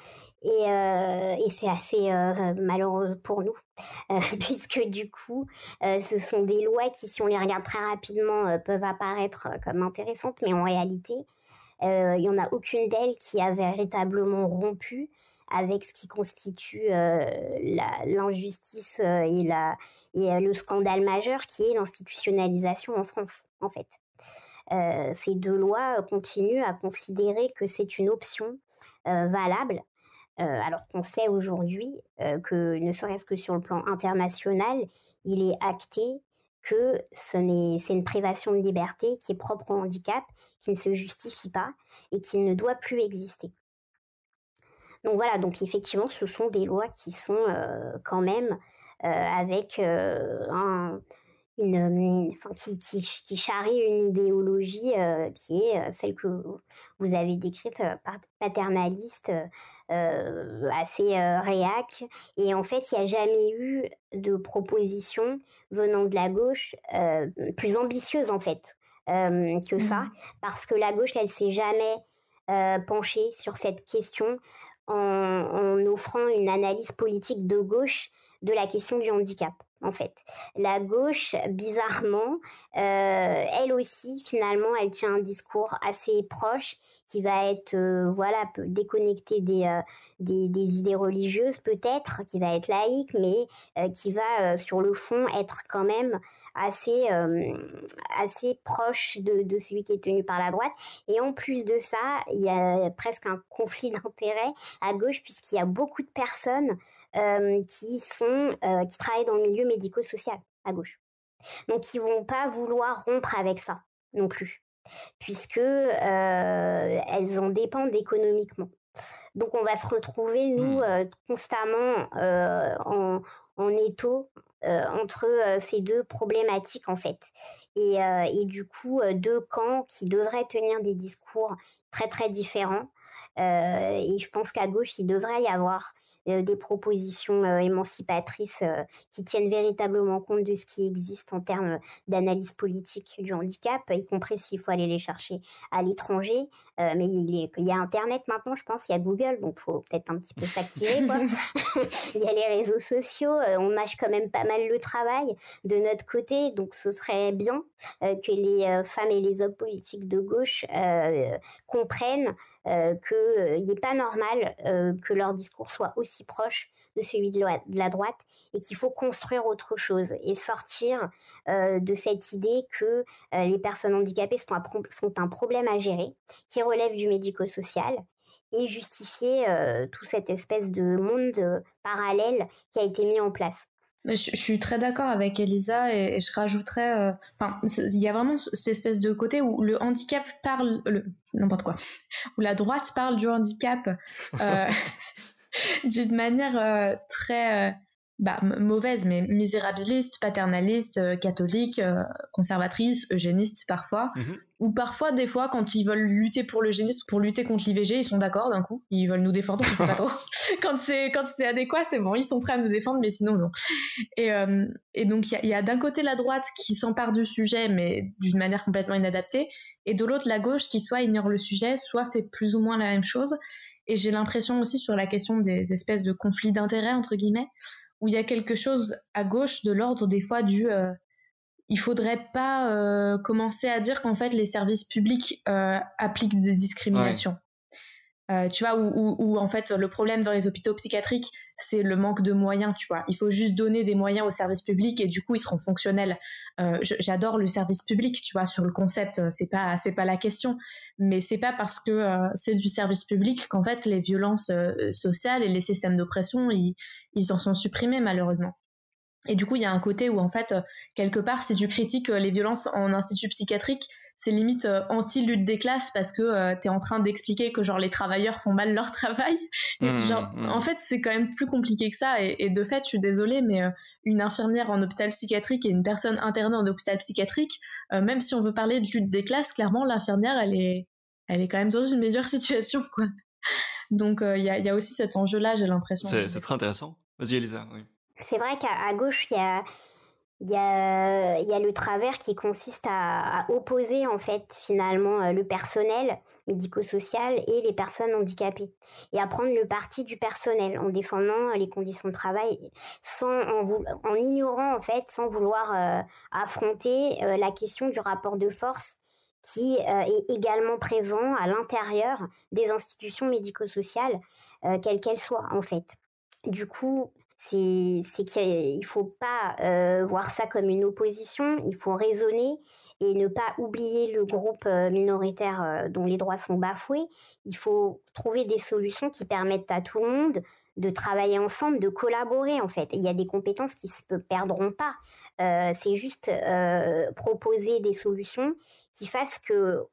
Speaker 2: euh, et, c'est assez euh, malheureux pour nous euh, puisque du coup ce sont des lois qui si on les regarde très rapidement peuvent apparaître comme intéressantes mais en réalité il n'y en a aucune d'elles qui a véritablement rompu avec ce qui constitue l'injustice et, le scandale majeur qui est l'institutionnalisation en France en fait. ces deux lois continuent à considérer que c'est une option valable euh, alors qu'on sait aujourd'hui euh, que, ne serait-ce que sur le plan international, il est acté que ce c'est une privation de liberté qui est propre au handicap, qui ne se justifie pas et qui ne doit plus exister. Donc voilà, donc effectivement, ce sont des lois qui sont euh, quand même avec une, qui, charrient charrie une idéologie qui est celle que vous avez décrite paternaliste euh, assez euh, réac. Et en fait, il n'y a jamais eu de proposition venant de la gauche euh, plus ambitieuse, en fait, que ça. Mmh. Parce que la gauche, elle s'est jamais penchée sur cette question en, en, offrant une analyse politique de gauche de la question du handicap. En fait, la gauche, bizarrement, elle aussi, finalement, elle tient un discours assez proche qui va être euh, voilà déconnecté euh, des, des, idées religieuses peut-être, qui va être laïque, mais euh, qui va sur le fond être quand même assez assez proche de, celui qui est tenu par la droite. Et en plus de ça, il y a presque un conflit d'intérêts à gauche puisqu'il y a beaucoup de personnes qui sont qui travaillent dans le milieu médico-social à gauche. Donc ils vont pas vouloir rompre avec ça non plus puisque euh, elles en dépendent économiquement. Donc on va se retrouver, nous, mmh. euh, constamment euh, en, en étau entre ces deux problématiques en fait. Et, et du coup, deux camps qui devraient tenir des discours très très différents. et je pense qu'à gauche, il devrait y avoir euh, des propositions euh, émancipatrices euh, qui tiennent véritablement compte de ce qui existe en termes d'analyse politique du handicap, y compris s'il faut aller les chercher à l'étranger. mais il, y a Internet maintenant, je pense, il y a Google, donc faut peut-être un petit peu s'activer. il y a les réseaux sociaux, on mâche quand même pas mal le travail de notre côté, donc ce serait bien que les femmes et les hommes politiques de gauche comprennent euh, qu'il euh, n'est pas normal euh, que leur discours soit aussi proche de celui de la, droite et qu'il faut construire autre chose et sortir de cette idée que les personnes handicapées sont un, problème à gérer, qui relève du médico-social et justifier tout toute cette espèce de monde parallèle qui a été mis en place.
Speaker 3: Je, suis très d'accord avec Elisa et, je rajouterais, euh, enfin, il y a vraiment cette espèce de côté où le handicap parle, n'importe quoi, où la droite parle du handicap euh, d'une manière euh, très euh, bah, mauvaise, mais misérabiliste, paternaliste, euh, catholique, euh, conservatrice, eugéniste parfois. Mmh ou parfois, des fois, quand ils veulent lutter pour l'eugénisme, pour lutter contre l'IVG, ils sont d'accord d'un coup. Ils veulent nous défendre, on sait pas trop. quand c'est quand c'est adéquat, c'est bon, ils sont prêts à nous défendre, mais sinon non. Et, euh, et donc il y a d'un côté la droite qui s'empare du sujet, mais d'une manière complètement inadaptée, et de l'autre la gauche qui soit ignore le sujet, soit fait plus ou moins la même chose. Et j'ai l'impression aussi sur la question des espèces de conflits d'intérêts entre guillemets où il y a quelque chose à gauche de l'ordre des fois du Il euh, il faudrait pas euh, commencer à dire qu'en fait les services publics euh, appliquent des discriminations. tu vois, ou en fait le problème dans les hôpitaux psychiatriques, c'est le manque de moyens, tu vois. Il faut juste donner des moyens aux services publics et du coup ils seront fonctionnels. J'adore le service public, tu vois, sur le concept, c'est pas pas la question, mais c'est pas parce que c'est du service public qu'en fait les violences sociales et les systèmes d'oppression ils ils en sont supprimés malheureusement. Et du coup, il y a un côté où en fait, euh, quelque part, si tu critiques euh, les violences en institut psychiatrique, c'est limite euh, anti-lutte des classes parce que tu es en train d'expliquer que genre les travailleurs font mal leur travail. Mmh, mmh. En fait, c'est quand même plus compliqué que ça. Et, de fait, je suis désolée, mais une infirmière en hôpital psychiatrique et une personne internée en hôpital psychiatrique, même si on veut parler de lutte des classes, clairement, l'infirmière, elle est, elle est quand même dans une meilleure situation,
Speaker 2: quoi. Donc il y, a aussi cet enjeu-là, j'ai l'impression. C'est
Speaker 1: très intéressant. Vas-y, Elisa.
Speaker 2: C'est vrai qu'à gauche, il y a, le travers qui consiste à, opposer, en fait, finalement, euh, le personnel médico-social et les personnes handicapées. Et à prendre le parti du personnel en défendant les conditions de travail, sans, en, ignorant, en fait, sans vouloir euh, affronter euh, la question du rapport de force qui est également présent à l'intérieur des institutions médico-sociales, quelles qu'elles soient en fait. Du coup, c'est, ne euh, faut pas euh, voir ça comme une opposition, il faut raisonner et ne pas oublier le groupe euh, minoritaire dont les droits sont bafoués. Il faut trouver des solutions qui permettent à tout le monde de travailler ensemble, de collaborer en fait. Il y a des compétences qui se perdront pas. c'est juste proposer des solutions qui fasse que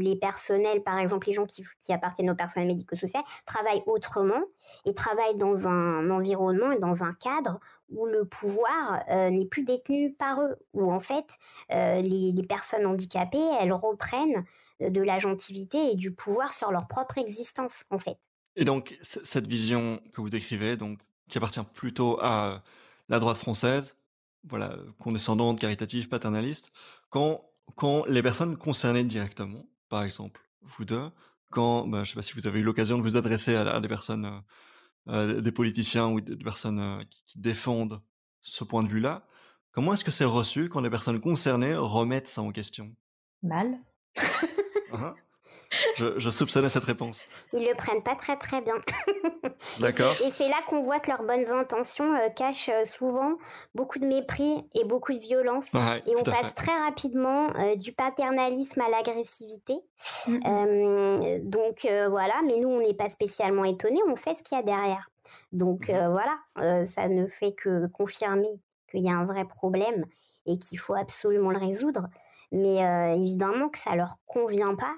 Speaker 2: les personnels, par exemple les gens qui, appartiennent au personnel médico-social, travaillent autrement et travaillent dans un environnement et dans un cadre où le pouvoir euh, n'est plus détenu par eux, où en fait euh, les, personnes handicapées, elles reprennent euh, de la gentilité et du pouvoir sur leur propre existence en fait. Et donc
Speaker 1: cette vision que vous décrivez, donc qui appartient plutôt à la droite française, voilà, condescendante, caritative, paternaliste, quand quand les personnes concernées directement, par exemple vous deux, quand, bah, je ne sais pas si vous avez eu l'occasion de vous adresser à, des personnes, euh, des politiciens ou des personnes euh, qui, défendent ce point de vue-là, comment est-ce que c'est reçu quand les personnes concernées remettent ça en question Mal. Hein? Je, soupçonnais cette réponse.
Speaker 2: Ils le prennent pas très très bien. D'accord. Et c'est là qu'on voit que leurs bonnes intentions euh, cachent euh, souvent beaucoup de mépris et beaucoup de violence. et on passe très rapidement euh, du paternalisme à l'agressivité. donc voilà, mais nous on n'est pas spécialement étonnés, on sait ce qu'il y a derrière. Donc mm-hmm. voilà, ça ne fait que confirmer qu'il y a un vrai problème et qu'il faut absolument le résoudre. Mais évidemment que ça leur convient pas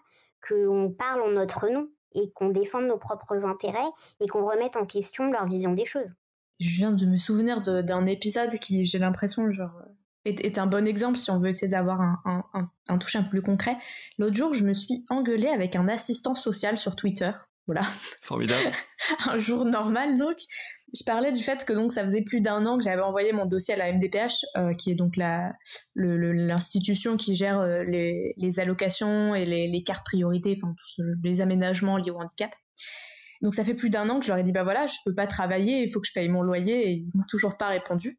Speaker 2: qu'on parle en notre nom et qu'on défende nos propres intérêts et qu'on remette en question leur vision des choses. Je viens de me
Speaker 3: souvenir d'un épisode qui, j'ai l'impression, genre, est, est, un bon exemple si on veut essayer d'avoir un, toucher un, un peu plus concret. L'autre jour, je me suis engueulée avec un assistant social sur Twitter voilà. Formidable. un jour normal donc. Je parlais du fait que donc ça faisait plus d'un an que j'avais envoyé mon dossier à la MDPH, euh, qui est donc l'institution qui gère euh, les, allocations et les, cartes priorités, enfin les aménagements liés au handicap. Donc ça fait plus d'un an que je leur ai dit bah voilà je peux pas travailler, il faut que je paye mon loyer et ils m'ont toujours pas répondu.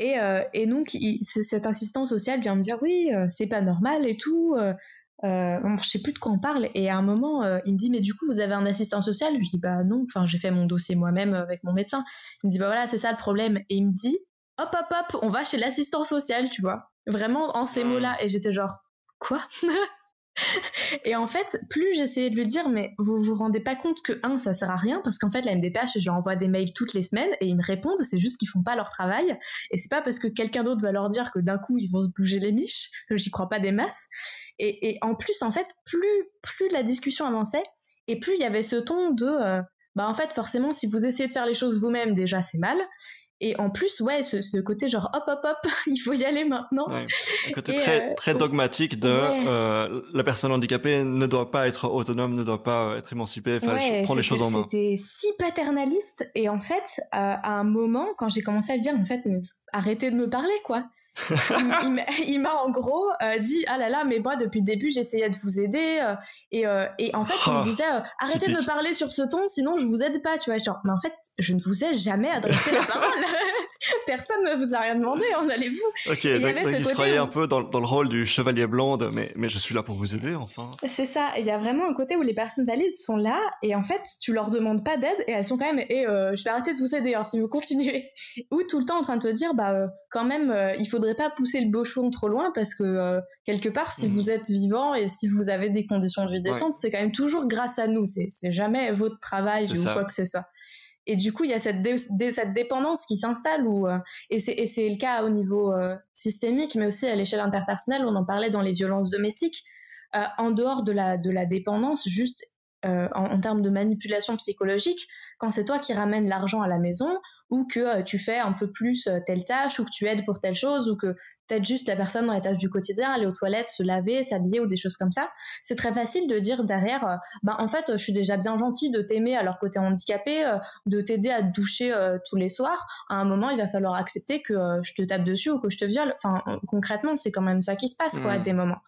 Speaker 3: Et, euh, et donc cette insistance sociale vient me dire oui c'est pas normal et tout, euh, je sais plus de quoi on parle. Et à un moment, euh, il me dit, mais du coup, vous avez un assistant social Je dis, bah non, enfin, j'ai fait mon dossier moi-même avec mon médecin. Il me dit, bah voilà, c'est ça le problème. Et il me dit, hop, hop, hop, on va chez l'assistant social, tu vois. Vraiment en ces ah. mots-là. Et j'étais genre, quoi Et en fait, plus j'essayais de lui dire, mais vous vous rendez pas compte que, un, ça sert à rien, parce qu'en fait, la MDPH, je leur envoie des mails toutes les semaines et ils me répondent, c'est juste qu'ils font pas leur travail. Et c'est pas parce que quelqu'un d'autre va leur dire que d'un coup, ils vont se bouger les miches, que j'y crois pas des masses. Et, en plus, en fait, plus, plus la discussion avançait, et plus il y avait ce ton de, euh, bah en fait, forcément, si vous essayez de faire les choses vous-même, déjà, c'est mal. Et en plus, ouais, ce, côté genre hop, hop, hop, il faut y aller maintenant. Un côté très, euh,
Speaker 1: dogmatique de euh, la personne handicapée ne doit pas être autonome, ne doit pas être émancipée, enfin, ouais, prendre les choses en main. C'était
Speaker 3: si paternaliste. Et en fait, à un moment, quand j'ai commencé à le dire, en fait, arrêtez de me parler, quoi. il m'a en gros euh, dit ah là là mais moi depuis le début j'essayais de vous aider euh, euh, et, en fait il me oh, disait arrêtez de me parler sur ce ton sinon je vous aide pas tu vois mais en fait je ne vous ai jamais adressé la parole Personne ne vous a rien demandé, en allez-vous Ok, donc un
Speaker 1: peu dans, le rôle du chevalier blanc, mais, mais je suis là pour vous aider, enfin.
Speaker 3: C'est ça, il y a vraiment un côté où les personnes valides sont là, et en fait, tu leur demandes pas d'aide, et elles sont quand même, et eh, euh, je vais arrêter de vous aider hein, si vous continuez. Ou tout le temps en train de te dire, bah, euh, quand même, euh, il faudrait pas pousser le bouchon trop loin, parce que quelque part, si mmh. vous êtes vivant et si vous avez des conditions de vie décentes, c'est quand même toujours grâce à nous, c'est jamais votre travail ou quoi que ce soit. Et du coup, il y a cette, cette dépendance qui s'installe. Euh, et c'est le cas au niveau euh, systémique, mais aussi à l'échelle interpersonnelle. On en parlait dans les violences domestiques. Euh, en dehors de la, de la dépendance, juste euh, en, termes de manipulation psychologique quand c'est toi qui ramènes l'argent à la maison ou que euh, tu fais un peu plus euh, telle tâche ou que tu aides pour telle chose ou que peut-être juste la personne dans les tâches du quotidien, aller aux toilettes, se laver, s'habiller ou des choses comme ça, c'est très facile de dire derrière, bah, en fait je suis déjà bien gentil de t'aimer à leur côté handicapé, de t'aider à te doucher tous les soirs. À un moment il va falloir accepter que je te tape dessus ou que je te viole. Enfin concrètement c'est quand même ça qui se passe quoi à mmh. des moments.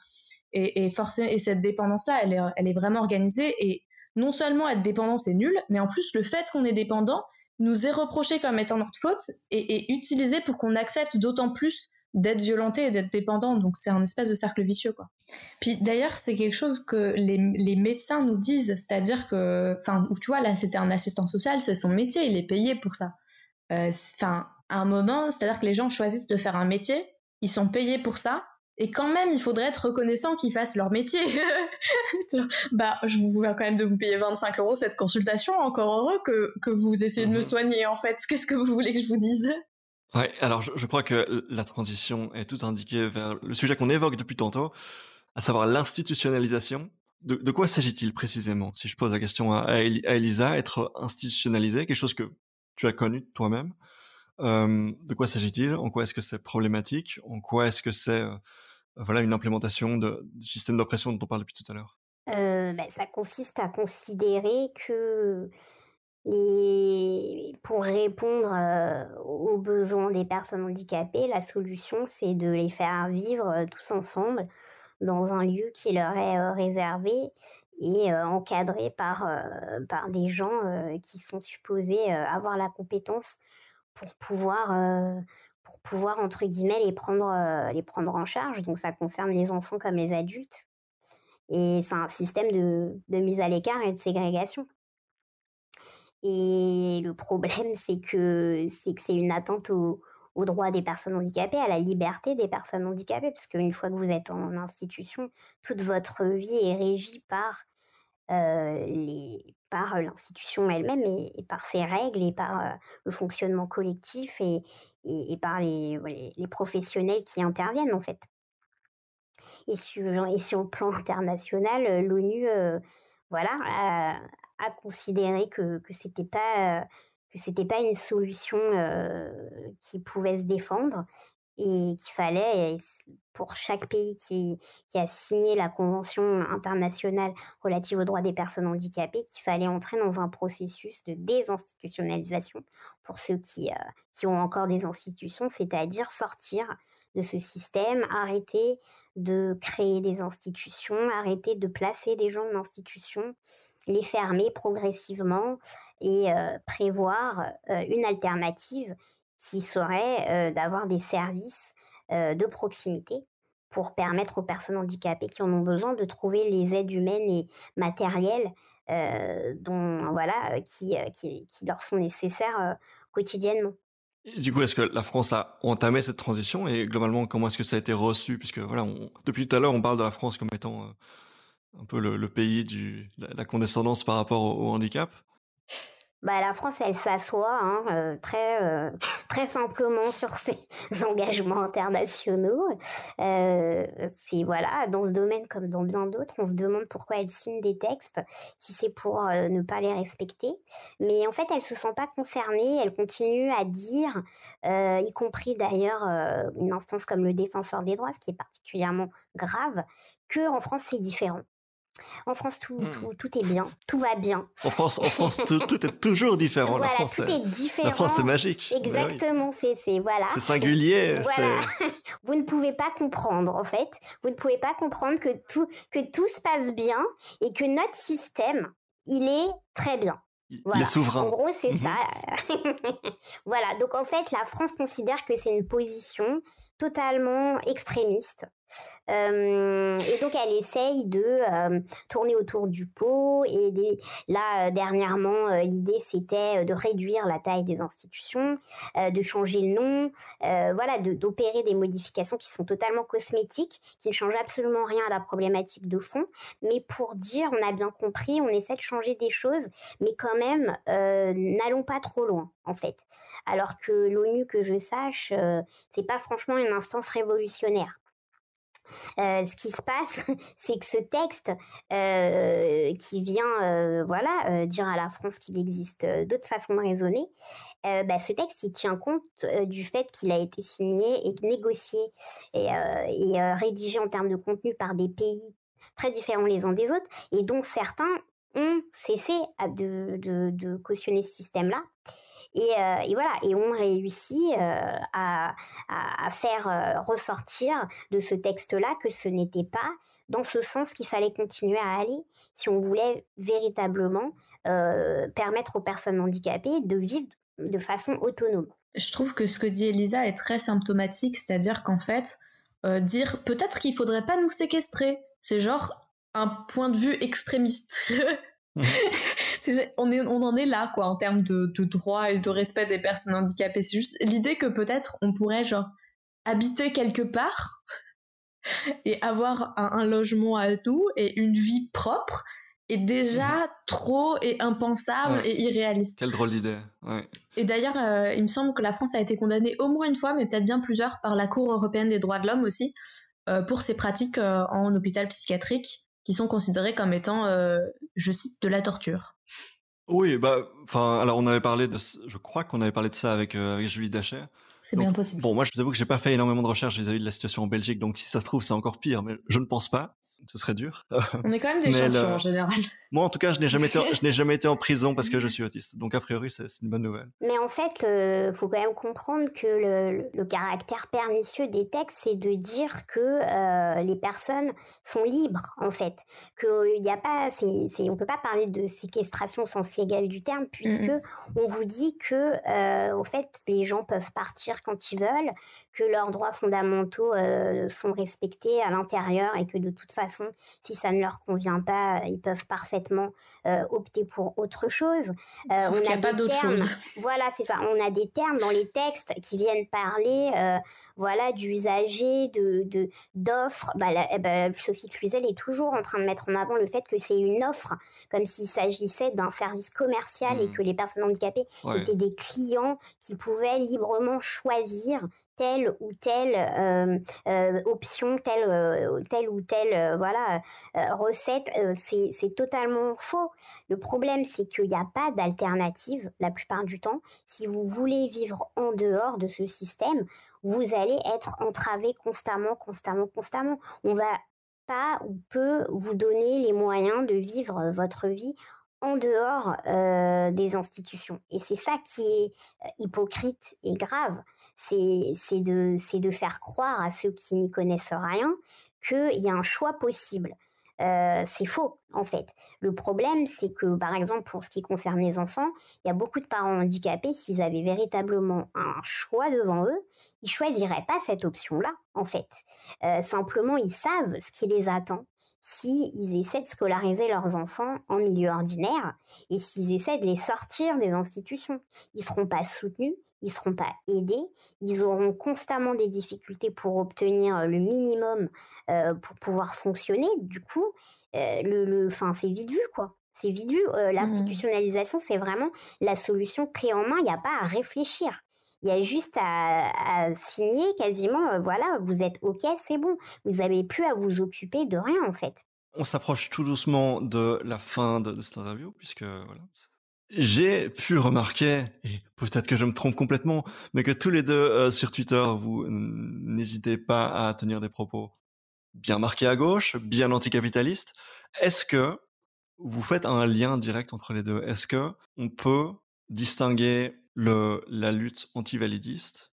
Speaker 3: Et, et, cette dépendance-là, elle est, vraiment organisée. Et non seulement être dépendant, c'est nul, mais en plus, le fait qu'on est dépendant nous est reproché comme étant notre faute et, utilisé pour qu'on accepte d'autant plus d'être violenté et d'être dépendant. Donc, c'est un espèce de cercle vicieux, quoi. Puis d'ailleurs, c'est quelque chose que les, médecins nous disent, c'est-à-dire que, enfin, tu vois, là, c'était un assistant social, c'est son métier, il est payé pour ça. Euh, enfin, à un moment, c'est-à-dire que les gens choisissent de faire un métier, ils sont payés pour ça, et quand même, il faudrait être reconnaissant qu'ils fassent leur métier. bah, je vous vois quand même de vous payer 25 euros cette consultation. Encore heureux que, que vous essayez de me mhm. soigner, en fait. Qu'est-ce que vous voulez que je vous dise
Speaker 1: Ouais, alors je, crois que la transition est tout indiquée vers le sujet qu'on évoque depuis tantôt, à savoir l'institutionnalisation. De, de quoi s'agit-il précisément Si je pose la question à, à, Elisa, être institutionnalisé, quelque chose que tu as connu toi-même, euh, de quoi s'agit-il En quoi est-ce que c'est problématique En quoi est-ce que c'est euh, voilà, une implémentation de, du système d'oppression dont on parle depuis tout à l'heure
Speaker 2: euh, bah, Ça consiste à considérer que pour répondre euh, aux besoins des personnes handicapées, la solution, c'est de les faire vivre euh, tous ensemble dans un lieu qui leur est réservé et encadré par, par des gens qui sont supposés avoir la compétence pour pouvoir pouvoir, entre guillemets, les prendre, euh, les prendre en charge. Donc ça concerne les enfants comme les adultes. Et c'est un système de, mise à l'écart et de ségrégation. Et le problème, c'est que c'est que c'est une atteinte aux au droits des personnes handicapées, à la liberté des personnes handicapées, parce qu'une fois que vous êtes en institution, toute votre vie est régie par euh, les, par l'institution elle-même et, par ses règles et par euh, le fonctionnement collectif et, et, par les, professionnels qui interviennent en fait. Et sur, et le plan international, euh, l'ONU euh, voilà, a, considéré que, ce n'était pas, euh, pas une solution qui pouvait se défendre et qu'il fallait, pour chaque pays qui, a signé la Convention internationale relative aux droits des personnes handicapées, qu'il fallait entrer dans un processus de désinstitutionnalisation pour ceux qui, euh, qui ont encore des institutions, c'est-à-dire sortir de ce système, arrêter de créer des institutions, arrêter de placer des gens dans institution, les fermer progressivement et euh, prévoir euh, une alternative qui serait d'avoir des services de proximité pour permettre aux personnes handicapées qui en ont besoin de trouver les aides humaines et matérielles dont voilà qui, qui, qui, leur sont nécessaires quotidiennement.
Speaker 1: du coup, est-ce que la France a entamé cette transition et globalement, comment est-ce que ça a été reçu Puisque voilà, depuis tout à l'heure, on parle de la France comme étant un peu le, pays de la, condescendance par rapport au handicap
Speaker 2: bah, la France, elle s'assoit hein, euh, très, euh, très simplement sur ses engagements internationaux. Euh, voilà, dans ce domaine comme dans bien d'autres, on se demande pourquoi elle signe des textes, si c'est pour ne pas les respecter. Mais en fait, elle se sent pas concernée. Elle continue à dire, y compris d'ailleurs une instance comme le défenseur des droits, ce qui est particulièrement grave, que en France c'est différent. En France, tout, hmm. tout, tout, est bien, tout va bien.
Speaker 1: En France, en France tout, est toujours différent. Voilà, la France, La France, c'est magique. Ben Exactement,
Speaker 2: c'est voilà. C'est
Speaker 1: singulier.
Speaker 2: vous ne pouvez pas comprendre, en fait. Vous ne pouvez pas comprendre que tout, que tout se passe bien et que notre système, il est très bien. Il est souverain. En gros, c'est ça. Mhm. voilà. Donc, en fait, la France considère que c'est une position totalement extrémiste euh, et donc elle essaye de euh, tourner autour du pot. Et là, euh, dernièrement, l'idée c'était de réduire la taille des institutions, de changer le nom, voilà, d'opérer des modifications qui sont totalement cosmétiques, qui ne changent absolument rien à la problématique de fond, mais pour dire on a bien compris, on essaie de changer des choses, mais quand même, n'allons pas trop loin en fait. Alors que l'ONU, que je sache, c'est pas franchement une instance révolutionnaire. Euh, ce qui se passe, c'est que ce texte euh, qui vient, euh, voilà, dire à la France qu'il existe d'autres façons de raisonner, bah, ce texte, il tient compte du fait qu'il a été signé et négocié et, rédigé en termes de contenu par des pays très différents les uns des autres, et dont certains ont cessé de cautionner ce système-là. Euh, et, voilà, et on réussit euh, à, faire euh, ressortir de ce texte-là que ce n'était pas dans ce sens qu'il fallait continuer à aller si on voulait véritablement permettre aux personnes handicapées de vivre de façon autonome. Je trouve
Speaker 3: que ce que dit Elisa est très symptomatique, c'est-à-dire qu'en fait, dire peut-être qu'il faudrait pas nous séquestrer, c'est genre un point de vue extrémiste. Mmh. on, en est là, quoi, en termes de, droit et de respect des personnes handicapées. C'est juste l'idée que peut-être on pourrait, genre, habiter quelque part et avoir un, logement à tout et une vie propre est déjà mhm. trop et impensable et irréaliste. Quelle drôle d'idée. Et d'ailleurs, euh, il me semble que la France a été condamnée au moins une fois, mais peut-être bien plusieurs, par la Cour européenne des droits de l'homme aussi, euh, pour ses pratiques euh, en hôpital psychiatrique qui sont considérées comme étant, je cite, de la torture.
Speaker 1: Oui, bah, enfin, alors on avait parlé de, je crois qu'on avait parlé de ça avec, euh, avec Julie Dacher.
Speaker 3: C'est bien possible.
Speaker 1: Bon, moi, je vous avoue que j'ai pas fait énormément de recherches vis-à-vis de la situation en Belgique, donc si ça se trouve, c'est encore pire, mais je ne pense pas ce serait dur. On est quand même des champions en général. Moi, en tout cas, je n'ai jamais, été, je n'ai jamais été en prison parce que je suis autiste. Donc, a priori, c'est, une bonne nouvelle.
Speaker 2: Mais en fait, il euh, faut quand même comprendre que le, caractère pernicieux des textes, c'est de dire que euh, les personnes sont libres, en fait. Euh, y a pas, on ne peut pas parler de séquestration au sens légal du terme, puisque on vous dit que, en fait, les gens peuvent partir quand ils veulent, que leurs droits fondamentaux euh, sont respectés à l'intérieur et que de toute façon, si ça ne leur convient pas, euh, ils peuvent parfaitement euh, opter pour autre chose. il a, a pas d'autre chose. Voilà, c'est ça. On a des termes dans les textes qui viennent parler voilà d'usagers, de d'offres. bah, eh ben, Sophie Cluzel est toujours en train de mettre en avant le fait que c'est une offre, comme s'il s'agissait d'un service commercial et hmm. que les personnes handicapées étaient des clients qui pouvaient librement choisir telle ou telle euh, euh, option, euh, telle, ou telle recette, c'est totalement faux. Le problème, c'est qu'il n'y a pas d'alternative la plupart du temps. Si vous voulez vivre en dehors de ce système, vous allez être entravé constamment, constamment, constamment. On va pas ou peu vous donner les moyens de vivre votre vie en dehors des institutions. Et c'est ça qui est hypocrite et grave c'est de faire croire à ceux qui n'y connaissent rien qu'il y a un choix possible. Euh, c'est faux en fait. Le problème, c'est que par exemple pour ce qui concerne les enfants, il y a beaucoup de parents handicapés s'ils avaient véritablement un choix devant eux, ils choisiraient pas cette option-là en fait. Euh, simplement, ils savent ce qui les attend s'ils si essaient de scolariser leurs enfants en milieu ordinaire et s'ils essaient de les sortir des institutions. Ils seront pas soutenus, ils seront pas aidés, ils auront constamment des difficultés pour obtenir euh, le minimum euh, pour pouvoir fonctionner. Du coup, euh, le, c'est vite vu quoi. C'est vite vu. Mmh. L'institutionnalisation, c'est vraiment la solution clé en main. Il n'y a pas à réfléchir. Il y a juste à, signer quasiment. voilà, vous êtes ok, c'est bon. Vous n'avez plus à vous occuper de rien en fait.
Speaker 1: On s'approche tout doucement de la fin de, de cette interview puisque voilà j'ai pu remarquer, et peut-être que je me trompe complètement, mais que tous les deux euh, sur Twitter, vous n'hésitez pas à tenir des propos bien marqués à gauche, bien anticapitalistes. Est-ce que vous faites un lien direct entre les deux Est-ce que on peut distinguer le, la lutte antivalidiste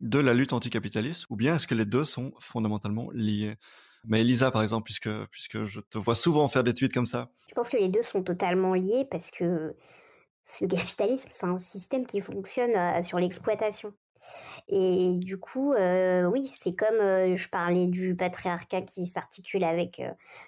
Speaker 1: de la lutte anticapitaliste ou bien est-ce que les deux sont fondamentalement liés mais Elisa, par exemple, puisque, puisque je te vois souvent faire des tweets comme ça.
Speaker 2: Je pense que les deux sont totalement liés parce que le capitalisme, c'est un système qui fonctionne euh, sur l'exploitation. Et du coup, euh, oui, c'est comme euh, je parlais du patriarcat qui s'articule avec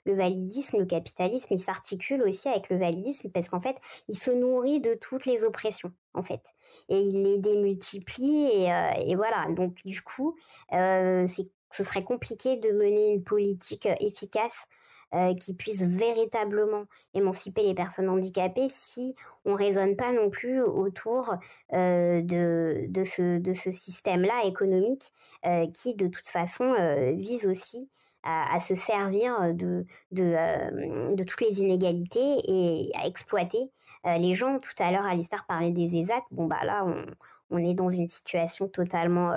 Speaker 2: le validisme, le capitalisme, il s'articule aussi avec le validisme parce qu'en fait, il se nourrit de toutes les oppressions, en fait. Et il les démultiplie et, et voilà. Donc du coup, ce serait compliqué de mener une politique efficace euh, qui puissent véritablement émanciper les personnes handicapées si on raisonne pas non plus autour euh, de, ce, système-là économique euh, qui de toute façon vise aussi à, se servir de, de, toutes les inégalités et à exploiter les gens. Tout à l'heure, Alistair parlait des ESAT. Bon, bah là, on, est dans une situation totalement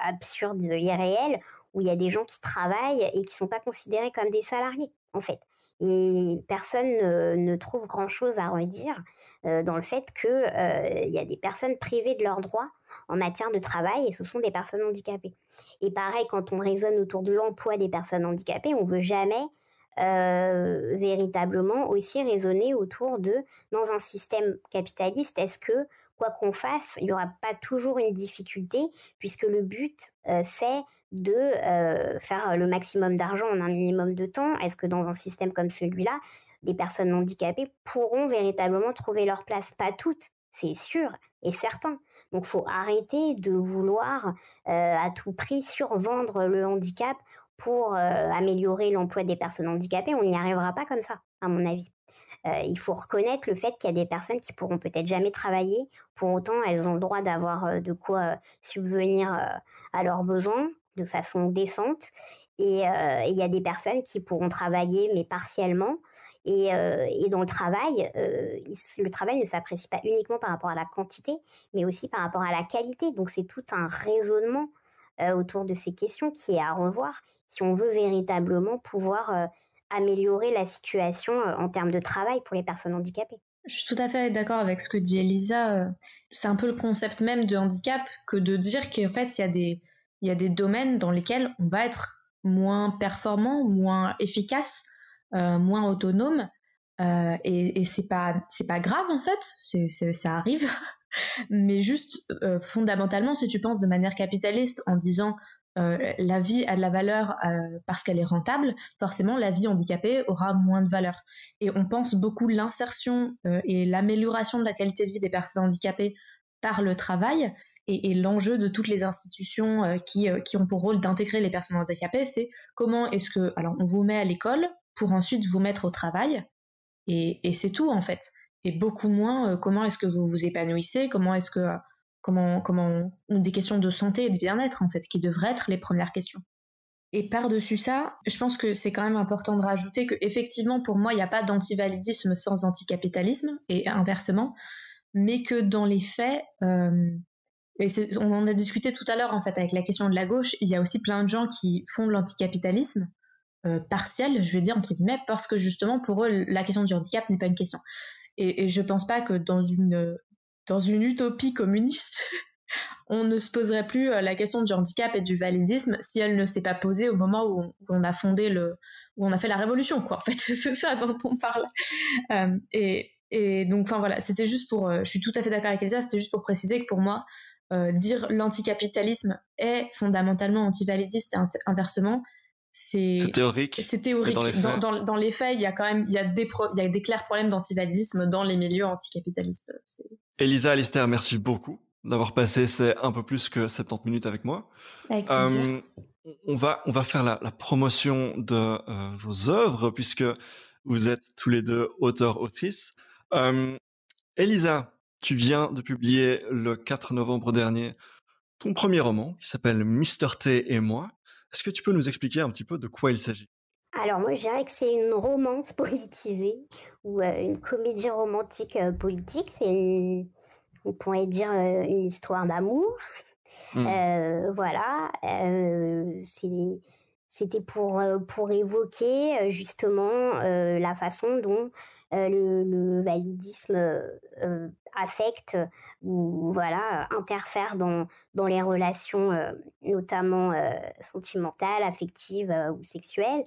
Speaker 2: absurde et irréelle où il y a des gens qui travaillent et qui ne sont pas considérés comme des salariés, en fait. Et personne ne, trouve grand-chose à redire euh, dans le fait qu'il euh, y a des personnes privées de leurs droits en matière de travail et ce sont des personnes handicapées. Et pareil, quand on raisonne autour de l'emploi des personnes handicapées, on ne veut jamais euh, véritablement aussi raisonner autour de, dans un système capitaliste, est-ce que quoi qu'on fasse, il n'y aura pas toujours une difficulté puisque le but, c'est de euh, faire euh, le maximum d'argent en un minimum de temps Est-ce que dans un système comme celui-là, des personnes handicapées pourront véritablement trouver leur place Pas toutes, c'est sûr et certain. Donc faut arrêter de vouloir euh, à tout prix survendre le handicap pour améliorer l'emploi des personnes handicapées. On n'y arrivera pas comme ça, à mon avis. il faut reconnaître le fait qu'il y a des personnes qui pourront peut-être jamais travailler. Pour autant, elles ont le droit d'avoir de quoi subvenir à leurs besoins de façon décente. Euh, et il y a des personnes qui pourront travailler, mais partiellement. Et, euh, dans le travail, euh, le travail ne s'apprécie pas uniquement par rapport à la quantité, mais aussi par rapport à la qualité. Donc c'est tout un raisonnement autour de ces questions qui est à revoir si on veut véritablement pouvoir améliorer la situation en termes de travail pour les personnes handicapées.
Speaker 3: Je suis tout à fait d'accord avec ce que dit Elisa. C'est un peu le concept même de handicap que de dire qu'en fait, il y a des, il y a des domaines dans lesquels on va être moins performant, moins efficace, euh, moins autonome. Euh, et, et c'est pas pas grave en fait, ça arrive. Mais juste euh, fondamentalement, si tu penses de manière capitaliste en disant la vie a de la valeur parce qu'elle est rentable, forcément la vie handicapée aura moins de valeur. Et on pense beaucoup l'insertion et l'amélioration de la qualité de vie des personnes handicapées par le travail, et, l'enjeu de toutes les institutions euh, qui, euh, qui ont pour rôle d'intégrer les personnes handicapées, c'est comment est-ce que, alors on vous met à l'école pour ensuite vous mettre au travail, et, et c'est tout en fait, et beaucoup moins euh, comment est-ce que vous vous épanouissez, comment est-ce que, comment, comment, on, des questions de santé et de bien-être en fait, qui devraient être les premières questions. Et par-dessus ça, je pense que c'est quand même important de rajouter que effectivement, pour moi, il n'y a pas d'antivalidisme sans anticapitalisme, et inversement, mais que dans les faits, et on en a discuté tout à l'heure en fait avec la question de la gauche, il y a aussi plein de gens qui font de l'anticapitalisme euh, partiel, je vais dire entre guillemets, parce que justement pour eux la question du handicap n'est pas une question. Et, je pense pas que dans une dans une utopie communiste on ne se poserait plus euh, la question du handicap et du validisme si elle ne s'est pas posée au moment où on, a fondé le où on a fait la révolution quoi en fait c'est ça dont on parle euh, et, et donc enfin voilà c'était juste pour je suis tout à fait d'accord avec ça c'était juste pour préciser que pour moi euh, dire l'anticapitalisme est fondamentalement antivalidiste et inversement, c'est théorique. C'est théorique. Dans les, faits, il y a quand même il y a des, il y a des clairs problèmes d'antivalidisme dans les milieux anticapitalistes.
Speaker 1: Elisa, Alister, merci beaucoup d'avoir passé ces un peu plus que 70 minutes avec moi.
Speaker 3: Avec euh,
Speaker 1: on, va, on va faire la, promotion de euh, vos œuvres puisque vous êtes tous les deux auteurs-autrices. Euh, Elisa, tu viens de publier le 4 novembre dernier ton premier roman qui s'appelle Mister T et moi. Est-ce que tu peux nous expliquer un petit peu de quoi il s'agit
Speaker 2: alors moi je dirais que c'est une romance politisée ou euh, une comédie romantique euh, politique. C'est on pourrait dire euh, une histoire d'amour.
Speaker 3: Mmh.
Speaker 2: voilà, c'était pour, pour évoquer justement la façon dont euh, le, validisme euh, euh, affecte ou voilà interfère dans, dans les relations notamment sentimentales, affectives ou sexuelles.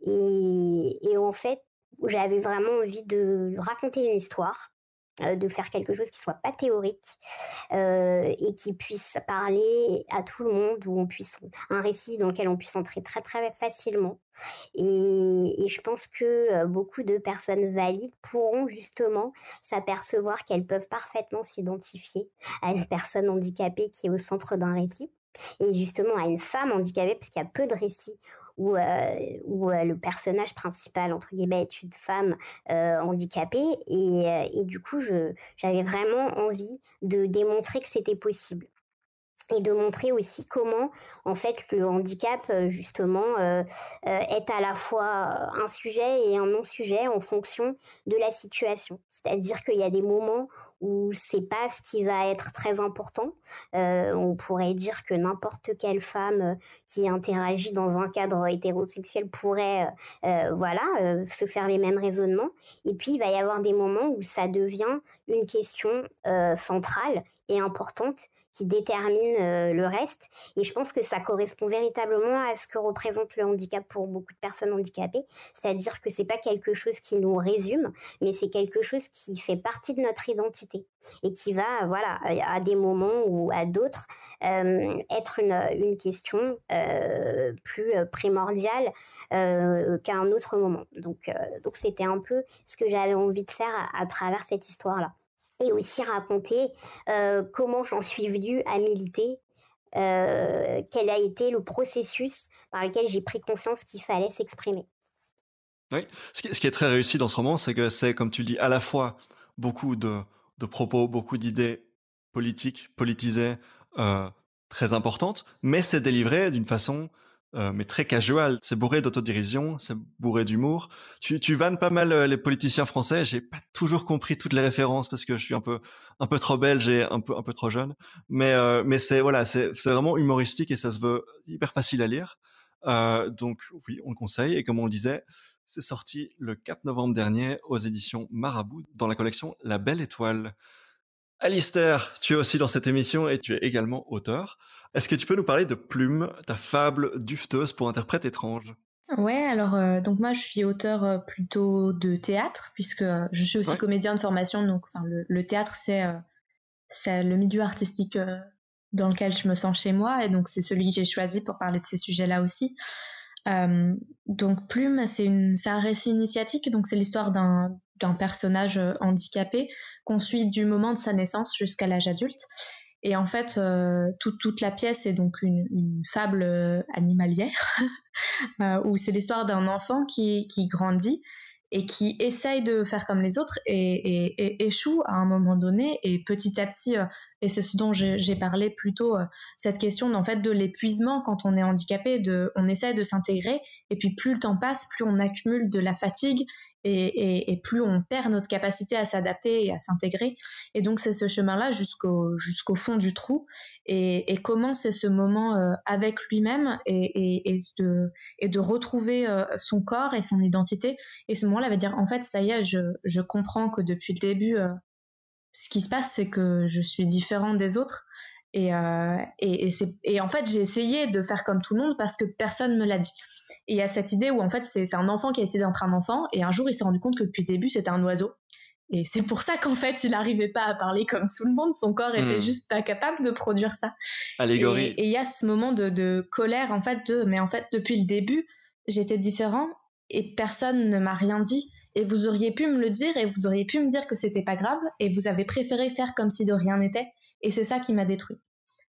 Speaker 2: et en fait, j'avais vraiment envie de raconter une histoire euh, de faire quelque chose qui soit pas théorique euh, et qui puisse parler à tout le monde où on puisse un récit dans lequel on puisse entrer très très facilement et, et je pense que euh, beaucoup de personnes valides pourront justement s'apercevoir qu'elles peuvent parfaitement s'identifier à une personne handicapée qui est au centre d'un récit et justement à une femme handicapée, parce qu'il y a peu de récits où, euh, euh, le personnage principal, entre guillemets, est une femme euh, handicapée. Et, du coup, j'avais vraiment envie de démontrer que c'était possible et de montrer aussi comment en fait le handicap justement est à la fois un sujet et un non-sujet en fonction de la situation. C'est-à-dire qu'il y a des moments où c'est pas ce qui va être très important. Euh, on pourrait dire que n'importe quelle femme euh, qui interagit dans un cadre hétérosexuel pourrait, euh, voilà, se faire les mêmes raisonnements. Et puis il va y avoir des moments où ça devient une question centrale et importante détermine euh, le reste. Et je pense que ça correspond véritablement à ce que représente le handicap pour beaucoup de personnes handicapées. C'est-à-dire que c'est pas quelque chose qui nous résume, mais c'est quelque chose qui fait partie de notre identité et qui va, voilà, à des moments ou à d'autres, euh, être une, question euh, plus primordiale qu'à un autre moment. Donc, donc c'était un peu ce que j'avais envie de faire à travers cette histoire-là et aussi raconter euh, comment j'en suis venue à militer, euh, quel a été le processus par lequel j'ai pris conscience qu'il fallait s'exprimer.
Speaker 1: Oui, ce qui, est très réussi dans ce roman, c'est que c'est, comme tu le dis, à la fois beaucoup de, propos, beaucoup d'idées politiques, politisées, euh, très importantes, mais c'est délivré d'une façon euh, mais très casual. C'est bourré d'autodirision, c'est bourré d'humour. Tu, tu vannes pas mal euh, les politiciens français. J'ai pas toujours compris toutes les références parce que je suis un peu, un peu trop belge et un peu, trop jeune. Mais, euh, c'est voilà, c'est vraiment humoristique et ça se veut hyper facile à lire. donc oui, on le conseille. Et comme on le disait, c'est sorti le 4 novembre dernier aux éditions Marabout dans la collection La Belle Étoile. Alistair, tu es aussi dans cette émission et tu es également auteur. Est-ce que tu peux nous parler de Plume, ta fable dufteuse pour interprète étrange
Speaker 3: Oui, alors euh, donc moi je suis auteur euh, plutôt de théâtre puisque euh, je suis aussi comédien de formation, donc le, théâtre c'est le milieu artistique dans lequel je me sens chez moi et donc c'est celui que j'ai choisi pour parler de ces sujets-là aussi. donc Plume, c'est un récit initiatique, donc c'est l'histoire d'un d'un personnage euh, handicapé qu'on suit du moment de sa naissance jusqu'à l'âge adulte. Et en fait, euh, toute la pièce est donc une, fable euh, animalière, où c'est l'histoire d'un enfant qui, grandit et qui essaye de faire comme les autres et, échoue à un moment donné. Et petit à petit, et c'est ce dont j'ai parlé plus tôt, cette question en fait de l'épuisement quand on est handicapé, de, on essaye de s'intégrer, et puis plus le temps passe, plus on accumule de la fatigue et, plus on perd notre capacité à s'adapter et à s'intégrer. Et donc c'est ce chemin-là jusqu'au jusqu'au fond du trou et, et comment c'est ce moment euh, avec lui-même et, et, de, et de retrouver euh, son corps et son identité. Et ce moment-là va dire en fait ça y est, je, je comprends que depuis le début, euh, ce qui se passe c'est que je suis différente des autres euh, et, en fait, j'ai essayé de faire comme tout le monde parce que personne ne me l'a dit. Et il y a cette idée où en fait, c'est, un enfant qui a essayé d'être un enfant et un jour, il s'est rendu compte que depuis le début, c'était un oiseau. Et c'est pour ça qu'en fait, il n'arrivait pas à parler comme tout le monde. Son corps était hmm. juste pas capable de produire ça. Allégorie. Et il y a ce moment de, de, colère, en fait, de mais en fait, depuis le début, j'étais différent et personne ne m'a rien dit. Et vous auriez pu me le dire et vous auriez pu me dire que c'était pas grave et vous avez préféré faire comme si de rien n'était. Et c'est ça qui m'a détruit.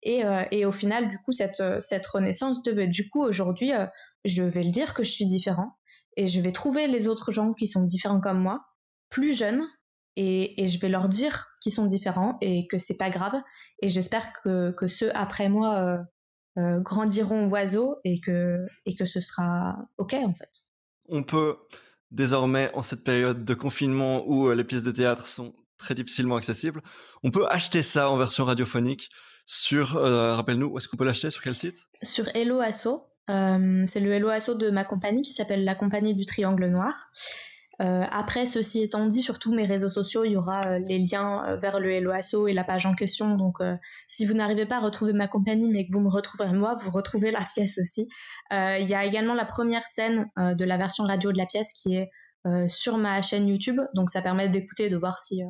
Speaker 3: Et, euh, et, au final, du coup, cette, euh, cette renaissance de, bah, du coup, aujourd'hui, euh, je vais le dire que je suis différent et je vais trouver les autres gens qui sont différents comme moi, plus jeunes, et, et je vais leur dire qu'ils sont différents et que c'est pas grave. Et j'espère que, que ceux après moi grandiront oiseaux et que, et que ce sera OK, en fait.
Speaker 1: On peut désormais, en cette période de confinement où les pièces de théâtre sont très difficilement accessibles, on peut acheter ça en version radiophonique. Sur, euh, rappelle-nous, est-ce qu'on peut l'acheter Sur quel site
Speaker 3: Sur Hello Asso. Euh, c'est le Hello Asso de ma compagnie qui s'appelle la compagnie du Triangle Noir. Euh, après, ceci étant dit, sur tous mes réseaux sociaux, il y aura les liens vers le Hello et la page en question. Donc, si vous n'arrivez pas à retrouver ma compagnie, mais que vous me retrouverez moi, vous retrouvez la pièce aussi. Il y a également la première scène de la version radio de la pièce qui est sur ma chaîne YouTube. Donc, ça permet d'écouter et de voir si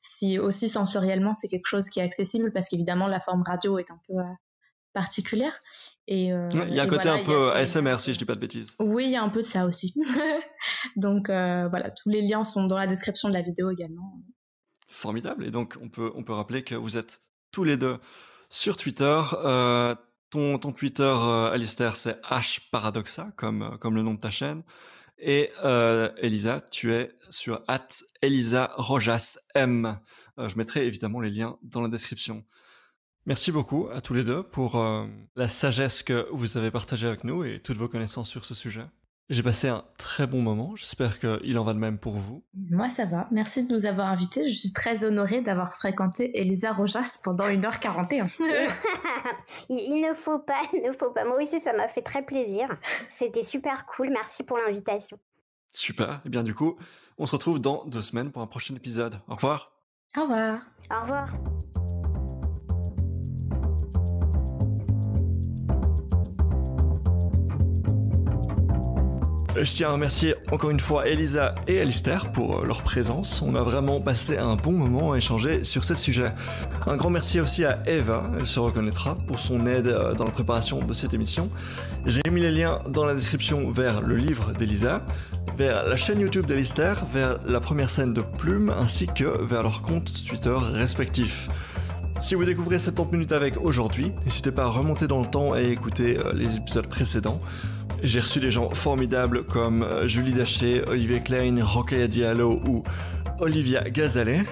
Speaker 3: si aussi sensoriellement c'est quelque chose qui est accessible parce qu'évidemment la forme radio est un peu euh, particulière. Et, euh, il y a un côté un peu
Speaker 1: euh, ASMR, si je dis pas de bêtises.
Speaker 3: Oui, il y a un peu de ça aussi. donc voilà, tous les liens sont dans la description de la vidéo également.
Speaker 1: Formidable. Et donc on peut, on peut rappeler que vous êtes tous les deux sur Twitter. ton, ton Twitter, Alistair, c'est H Paradoxa, comme, comme le nom de ta chaîne. Et euh, Elisa, tu es sur at Elisa Rojas M. Euh, je mettrai évidemment les liens dans la description. Merci beaucoup à tous les deux pour euh, la sagesse que vous avez partagée avec nous et toutes vos connaissances sur ce sujet. J'ai passé un très bon moment, j'espère qu'il en va de même pour vous.
Speaker 3: Moi ça va, merci de nous avoir invités, je suis très honorée d'avoir fréquenté Elisa Rojas pendant 1h41.
Speaker 2: il ne faut pas, il ne faut pas. Moi aussi ça m'a fait très plaisir, c'était super cool, merci pour l'invitation.
Speaker 1: Super, et eh bien du coup, on se retrouve dans deux semaines pour un prochain épisode. Au revoir.
Speaker 2: Au revoir. Au revoir.
Speaker 1: Euh, je tiens à remercier encore une fois Elisa et Alistair pour euh, leur présence. On a vraiment passé un bon moment à échanger sur ce sujet. Un grand merci aussi à Eva, elle se reconnaîtra, pour son aide euh, dans la préparation de cette émission. J'ai mis les liens dans la description vers le livre d'Elisa, vers la chaîne YouTube d'Alistair, vers la première scène de Plume, ainsi que vers leurs comptes Twitter respectifs. Si vous découvrez 70 minutes avec aujourd'hui, n'hésitez pas à remonter dans le temps et écouter les épisodes précédents. J'ai reçu des gens formidables comme euh, Julie Daché, Olivier Klein, Rocaille Diallo ou Olivia Gazalet.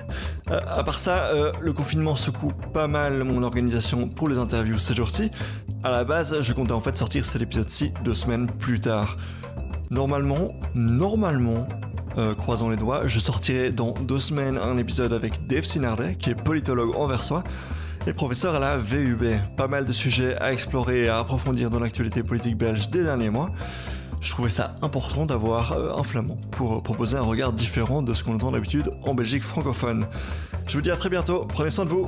Speaker 1: Euh, à part ça, euh, le confinement secoue pas mal mon organisation pour les interviews ces jours-ci. À la base, je comptais en fait sortir cet épisode-ci deux semaines plus tard. Normalement, normalement, croisons les doigts, je sortirai dans deux semaines un épisode avec Dave Sinardet, qui est politologue Versoie, les professeur à la VUB. Pas mal de sujets à explorer et à approfondir dans l'actualité politique belge des derniers mois. Je trouvais ça important d'avoir euh, un flamand pour euh, proposer un regard différent de ce qu'on entend d'habitude en Belgique francophone. Je vous dis à très bientôt, prenez soin de vous